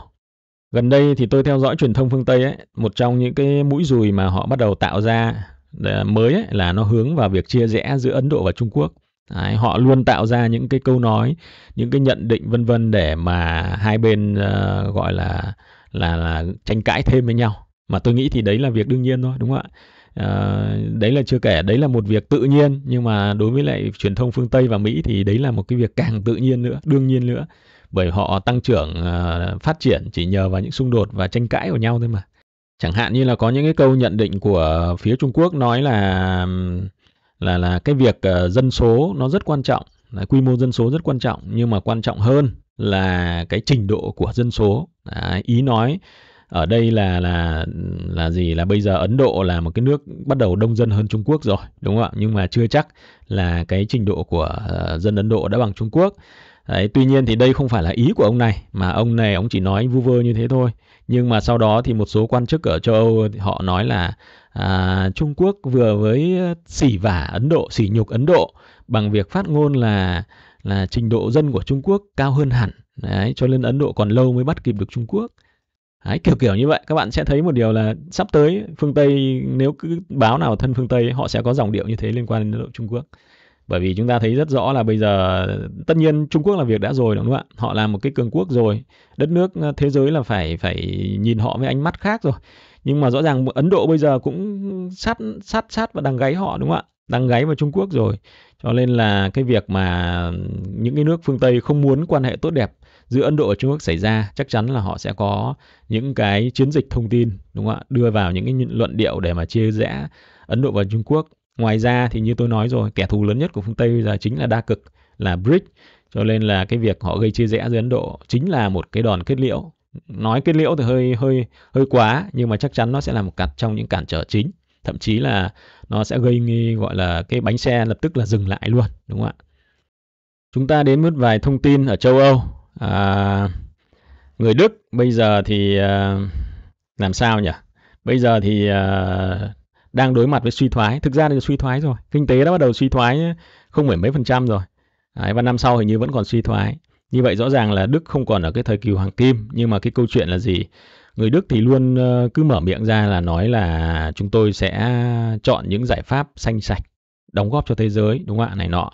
Gần đây thì tôi theo dõi truyền thông phương Tây ấy, một trong những cái mũi dùi mà họ bắt đầu tạo ra ờ, mới ấy, là nó hướng vào việc chia rẽ giữa Ấn Độ và Trung Quốc. Đấy, họ luôn tạo ra những cái câu nói, những cái nhận định vân vân để mà hai bên uh, gọi là là là tranh cãi thêm với nhau. Mà tôi nghĩ thì đấy là việc đương nhiên thôi, đúng không ạ? À, đấy là chưa kể đấy là một việc tự nhiên nhưng mà đối với lại truyền thông phương tây và mỹ thì đấy là một cái việc càng tự nhiên nữa đương nhiên nữa bởi họ tăng trưởng ờ, phát triển chỉ nhờ vào những xung đột và tranh cãi của nhau thôi mà chẳng hạn như là có những cái câu nhận định của phía Trung Quốc nói là là là cái việc ờ, dân số nó rất quan trọng là quy mô dân số rất quan trọng nhưng mà quan trọng hơn là cái trình độ của dân số à, ý nói ở đây là là là gì là bây giờ Ấn Độ là một cái nước bắt đầu đông dân hơn Trung Quốc rồi đúng không ạ nhưng mà chưa chắc là cái trình độ của ờ, dân Ấn Độ đã bằng Trung Quốc Đấy, tuy nhiên thì đây không phải là ý của ông này mà ông này ông chỉ nói vu vơ như thế thôi. Nhưng mà sau đó thì một số quan chức ở châu Âu họ nói là à, Trung Quốc vừa với ờ, xỉ vả Ấn Độ, xỉ nhục Ấn Độ bằng việc phát ngôn là là trình độ dân của Trung Quốc cao hơn hẳn. Đấy, cho nên Ấn Độ còn lâu mới bắt kịp được Trung Quốc. Đấy, kiểu kiểu như vậy các bạn sẽ thấy một điều là sắp tới phương Tây nếu cứ báo nào thân phương Tây họ sẽ có dòng điệu như thế liên quan đến Ấn Độ Trung Quốc bởi vì chúng ta thấy rất rõ là bây giờ tất nhiên Trung Quốc là việc đã rồi đúng không ạ họ là một cái cường quốc rồi đất nước ờ, thế giới là phải phải nhìn họ với ánh mắt khác rồi nhưng mà rõ ràng Ấn Độ bây giờ cũng sát sát sát và đang gáy họ đúng không ạ đang gáy vào Trung Quốc rồi cho nên là cái việc mà những cái nước phương Tây không muốn quan hệ tốt đẹp giữa Ấn Độ và Trung Quốc xảy ra chắc chắn là họ sẽ có những cái chiến dịch thông tin đúng không ạ đưa vào những cái luận điệu để mà chia rẽ Ấn Độ và Trung Quốc ngoài ra thì như tôi nói rồi kẻ thù lớn nhất của phương tây bây giờ chính là đa cực là BRICS cho nên là cái việc họ gây chia rẽ giữa Ấn Độ chính là một cái đòn kết liễu nói kết liễu thì hơi hơi hơi quá nhưng mà chắc chắn nó sẽ là một cặt trong những cản trở chính thậm chí là nó sẽ gây nghi gọi là cái bánh xe lập tức là dừng lại luôn đúng không ạ chúng ta đến một vài thông tin ở châu Âu à, người Đức bây giờ thì à, làm sao nhỉ bây giờ thì à, đang đối mặt với suy thoái thực ra là suy thoái rồi kinh tế đã bắt đầu suy thoái không phải mấy phần trăm rồi Đấy, và năm sau hình như vẫn còn suy thoái như vậy rõ ràng là Đức không còn ở cái thời kỳ hoàng kim nhưng mà cái câu chuyện là gì người Đức thì luôn ờ, cứ mở miệng ra là nói là chúng tôi sẽ chọn những giải pháp xanh sạch đóng góp cho thế giới đúng không ạ này nọ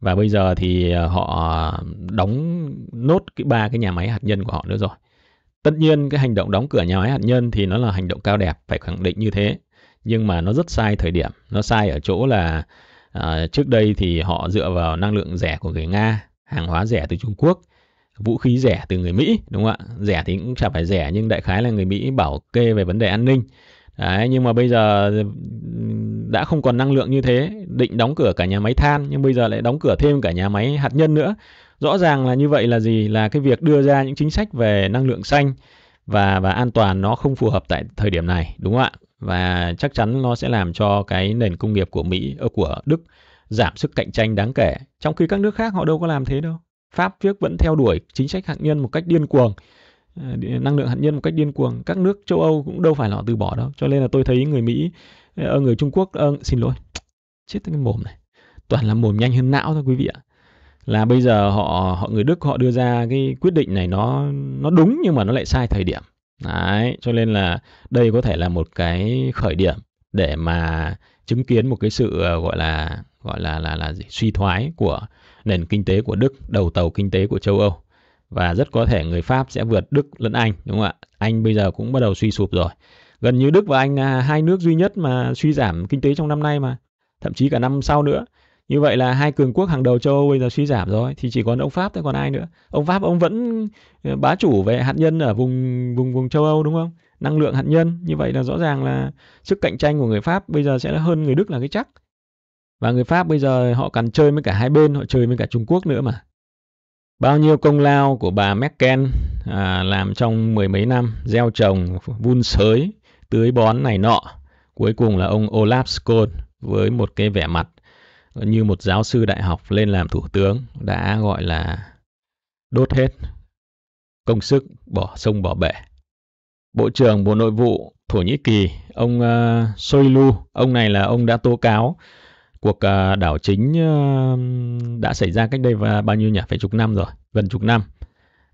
và bây giờ thì ờ, họ đóng nốt cái ba cái nhà máy hạt nhân của họ nữa rồi tất nhiên cái hành động đóng cửa nhà máy hạt nhân thì nó là hành động cao đẹp phải khẳng định như thế nhưng mà nó rất sai thời điểm nó sai ở chỗ là à, trước đây thì họ dựa vào năng lượng rẻ của người nga hàng hóa rẻ từ trung quốc vũ khí rẻ từ người mỹ đúng không ạ rẻ thì cũng chả phải rẻ nhưng đại khái là người mỹ bảo kê về vấn đề an ninh Đấy, nhưng mà bây giờ đã không còn năng lượng như thế định đóng cửa cả nhà máy than nhưng bây giờ lại đóng cửa thêm cả nhà máy hạt nhân nữa rõ ràng là như vậy là gì là cái việc đưa ra những chính sách về năng lượng xanh và và an toàn nó không phù hợp tại thời điểm này đúng không ạ và chắc chắn nó sẽ làm cho cái nền công nghiệp của Mỹ ở ờ, của Đức giảm sức cạnh tranh đáng kể trong khi các nước khác họ đâu có làm thế đâu Pháp trước vẫn theo đuổi chính sách hạt nhân một cách điên cuồng ờ, năng lượng hạt nhân một cách điên cuồng các nước châu Âu cũng đâu phải là họ từ bỏ đâu cho nên là tôi thấy người Mỹ ờ, người Trung Quốc uh, xin lỗi chết cái mồm này toàn là mồm nhanh hơn não thôi quý vị ạ là bây giờ họ họ người Đức họ đưa ra cái quyết định này nó nó đúng nhưng mà nó lại sai thời điểm Đấy, cho nên là đây có thể là một cái khởi điểm để mà chứng kiến một cái sự ờ, gọi là gọi là là là gì? suy thoái của nền kinh tế của Đức, đầu tàu kinh tế của châu Âu và rất có thể người Pháp sẽ vượt Đức lẫn Anh đúng không ạ? Anh bây giờ cũng bắt đầu suy sụp rồi. Gần như Đức và Anh là hai nước duy nhất mà suy giảm kinh tế trong năm nay mà, thậm chí cả năm sau nữa như vậy là hai cường quốc hàng đầu châu Âu bây giờ suy giảm rồi thì chỉ còn ông Pháp thôi còn ai nữa ông Pháp ông vẫn ờ, bá chủ về hạt nhân ở vùng vùng vùng châu Âu đúng không năng lượng hạt nhân như vậy là rõ ràng là sức cạnh tranh của người Pháp bây giờ sẽ hơn người Đức là cái chắc và người Pháp bây giờ họ cần chơi với cả hai bên họ chơi với cả Trung Quốc nữa mà bao nhiêu công lao của bà Merkel à, làm trong mười mấy năm gieo trồng vun sới tưới bón này nọ cuối cùng là ông Olaf Scholz với một cái vẻ mặt như một giáo sư đại học lên làm thủ tướng đã gọi là đốt hết công sức bỏ sông bỏ bể. Bộ trưởng Bộ Nội vụ Thổ Nhĩ Kỳ, ông uh, Soylu, ông này là ông đã tố cáo cuộc uh, đảo chính uh, đã xảy ra cách đây và bao nhiêu nhỉ? Phải chục năm rồi, gần chục năm.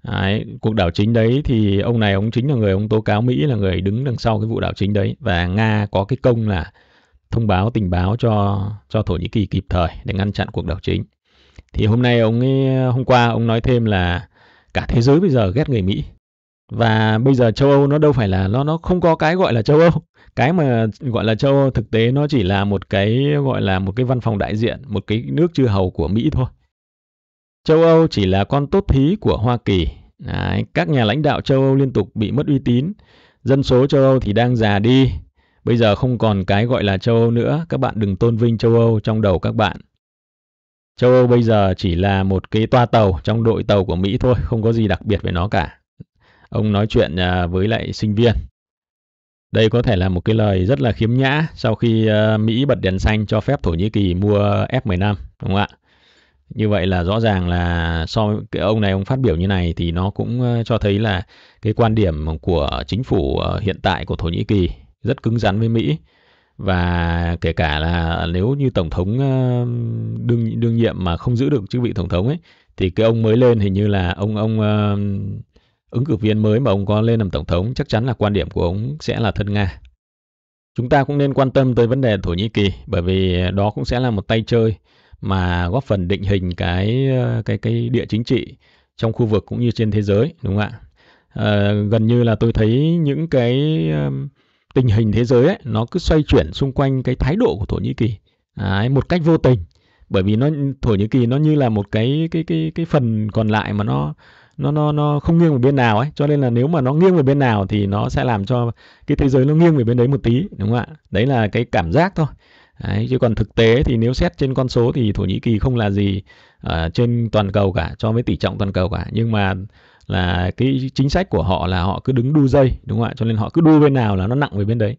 Đấy, cuộc đảo chính đấy thì ông này ông chính là người ông tố cáo Mỹ là người đứng đằng sau cái vụ đảo chính đấy và Nga có cái công là thông báo tình báo cho cho Thổ Nhĩ Kỳ kịp thời để ngăn chặn cuộc đảo chính. Thì hôm nay ông ấy hôm qua ông nói thêm là cả thế giới bây giờ ghét người Mỹ và bây giờ châu Âu nó đâu phải là nó nó không có cái gọi là châu Âu cái mà gọi là châu Âu thực tế nó chỉ là một cái gọi là một cái văn phòng đại diện một cái nước chư hầu của Mỹ thôi châu Âu chỉ là con tốt thí của Hoa Kỳ Đấy, các nhà lãnh đạo châu Âu liên tục bị mất uy tín dân số châu Âu thì đang già đi Bây giờ không còn cái gọi là châu Âu nữa, các bạn đừng tôn vinh châu Âu trong đầu các bạn. Châu Âu bây giờ chỉ là một cái toa tàu trong đội tàu của Mỹ thôi, không có gì đặc biệt về nó cả. Ông nói chuyện à, với lại sinh viên. Đây có thể là một cái lời rất là khiếm nhã sau khi à, Mỹ bật đèn xanh cho phép Thổ Nhĩ Kỳ mua F-15, đúng không ạ? Như vậy là rõ ràng là so với cái ông này ông phát biểu như này thì nó cũng à, cho thấy là cái quan điểm của chính phủ hiện tại của Thổ Nhĩ Kỳ rất cứng rắn với Mỹ và kể cả là nếu như tổng thống ờ, đương đương nhiệm mà không giữ được chức vị tổng thống ấy thì cái ông mới lên hình như là ông ông ờ, ứng cử viên mới mà ông có lên làm tổng thống chắc chắn là quan điểm của ông sẽ là thân Nga. Chúng ta cũng nên quan tâm tới vấn đề Thổ Nhĩ Kỳ bởi vì đó cũng sẽ là một tay chơi mà góp phần định hình cái ờ, cái cái địa chính trị trong khu vực cũng như trên thế giới đúng không ạ? À, gần như là tôi thấy những cái uh, tình hình thế giới ấy, nó cứ xoay chuyển xung quanh cái thái độ của Thổ Nhĩ Kỳ Đấy, một cách vô tình bởi vì nó Thổ Nhĩ Kỳ nó như là một cái cái cái cái phần còn lại mà nó nó nó nó không nghiêng về bên nào ấy cho nên là nếu mà nó nghiêng về bên nào thì nó sẽ làm cho cái thế giới nó nghiêng về bên đấy một tí đúng không ạ đấy là cái cảm giác thôi đấy, chứ còn thực tế thì nếu xét trên con số thì Thổ Nhĩ Kỳ không là gì ở ờ, trên toàn cầu cả cho với tỷ trọng toàn cầu cả nhưng mà là cái chính sách của họ là họ cứ đứng đu dây đúng không ạ cho nên họ cứ đu bên nào là nó nặng về bên đấy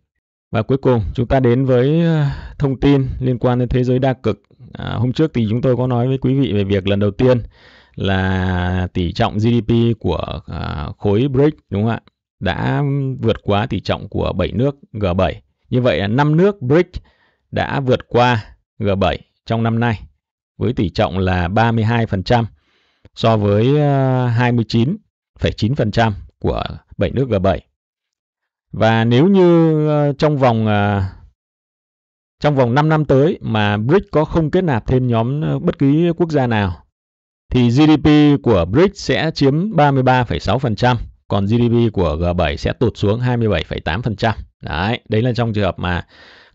và cuối cùng chúng ta đến với ờ, thông tin liên quan đến thế giới đa cực à, hôm trước thì chúng tôi có nói với quý vị về việc lần đầu tiên là tỷ trọng GDP của à, khối BRICS đúng không ạ đã vượt qua tỷ trọng của 7 nước G7 như vậy là 5 nước BRICS đã vượt qua G7 trong năm nay với tỷ trọng là 32% so với 29,9% ờ, của 7 nước G7. Và nếu như ờ, trong vòng ờ, trong vòng 5 năm tới mà BRICS có không kết nạp thêm nhóm bất kỳ quốc gia nào thì GDP của BRICS sẽ chiếm 33,6%, còn GDP của G7 sẽ tụt xuống 27,8%. Đấy, đấy là trong trường hợp mà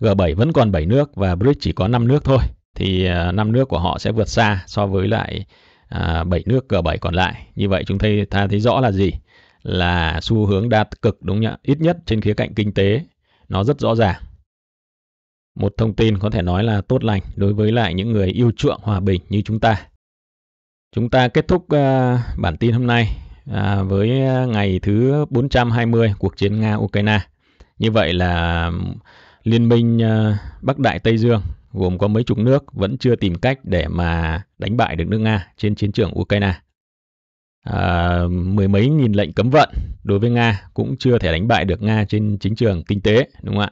G7 vẫn còn 7 nước và BRICS chỉ có 5 nước thôi thì 5 nước của họ sẽ vượt xa so với lại à, nước G7 còn lại. Như vậy chúng ta thấy rõ là gì? Là xu hướng đạt cực đúng nhỉ? Ít nhất trên khía cạnh kinh tế nó rất rõ ràng. Một thông tin có thể nói là tốt lành đối với lại những người yêu chuộng hòa bình như chúng ta. Chúng ta kết thúc uh, bản tin hôm nay à, với ngày thứ 420 cuộc chiến Nga Ukraine. Như vậy là Liên minh à, Bắc Đại Tây Dương gồm có mấy chục nước vẫn chưa tìm cách để mà đánh bại được nước Nga trên chiến trường Ukraine. À, mười mấy nghìn lệnh cấm vận đối với Nga cũng chưa thể đánh bại được Nga trên chính trường kinh tế, đúng không ạ?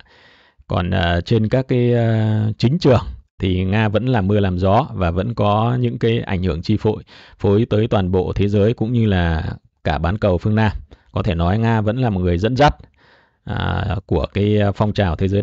Còn à, trên các cái à, chính trường thì Nga vẫn làm mưa làm gió và vẫn có những cái ảnh hưởng chi phối phối tới toàn bộ thế giới cũng như là cả bán cầu phương Nam. Có thể nói Nga vẫn là một người dẫn dắt à, của cái phong trào thế giới đa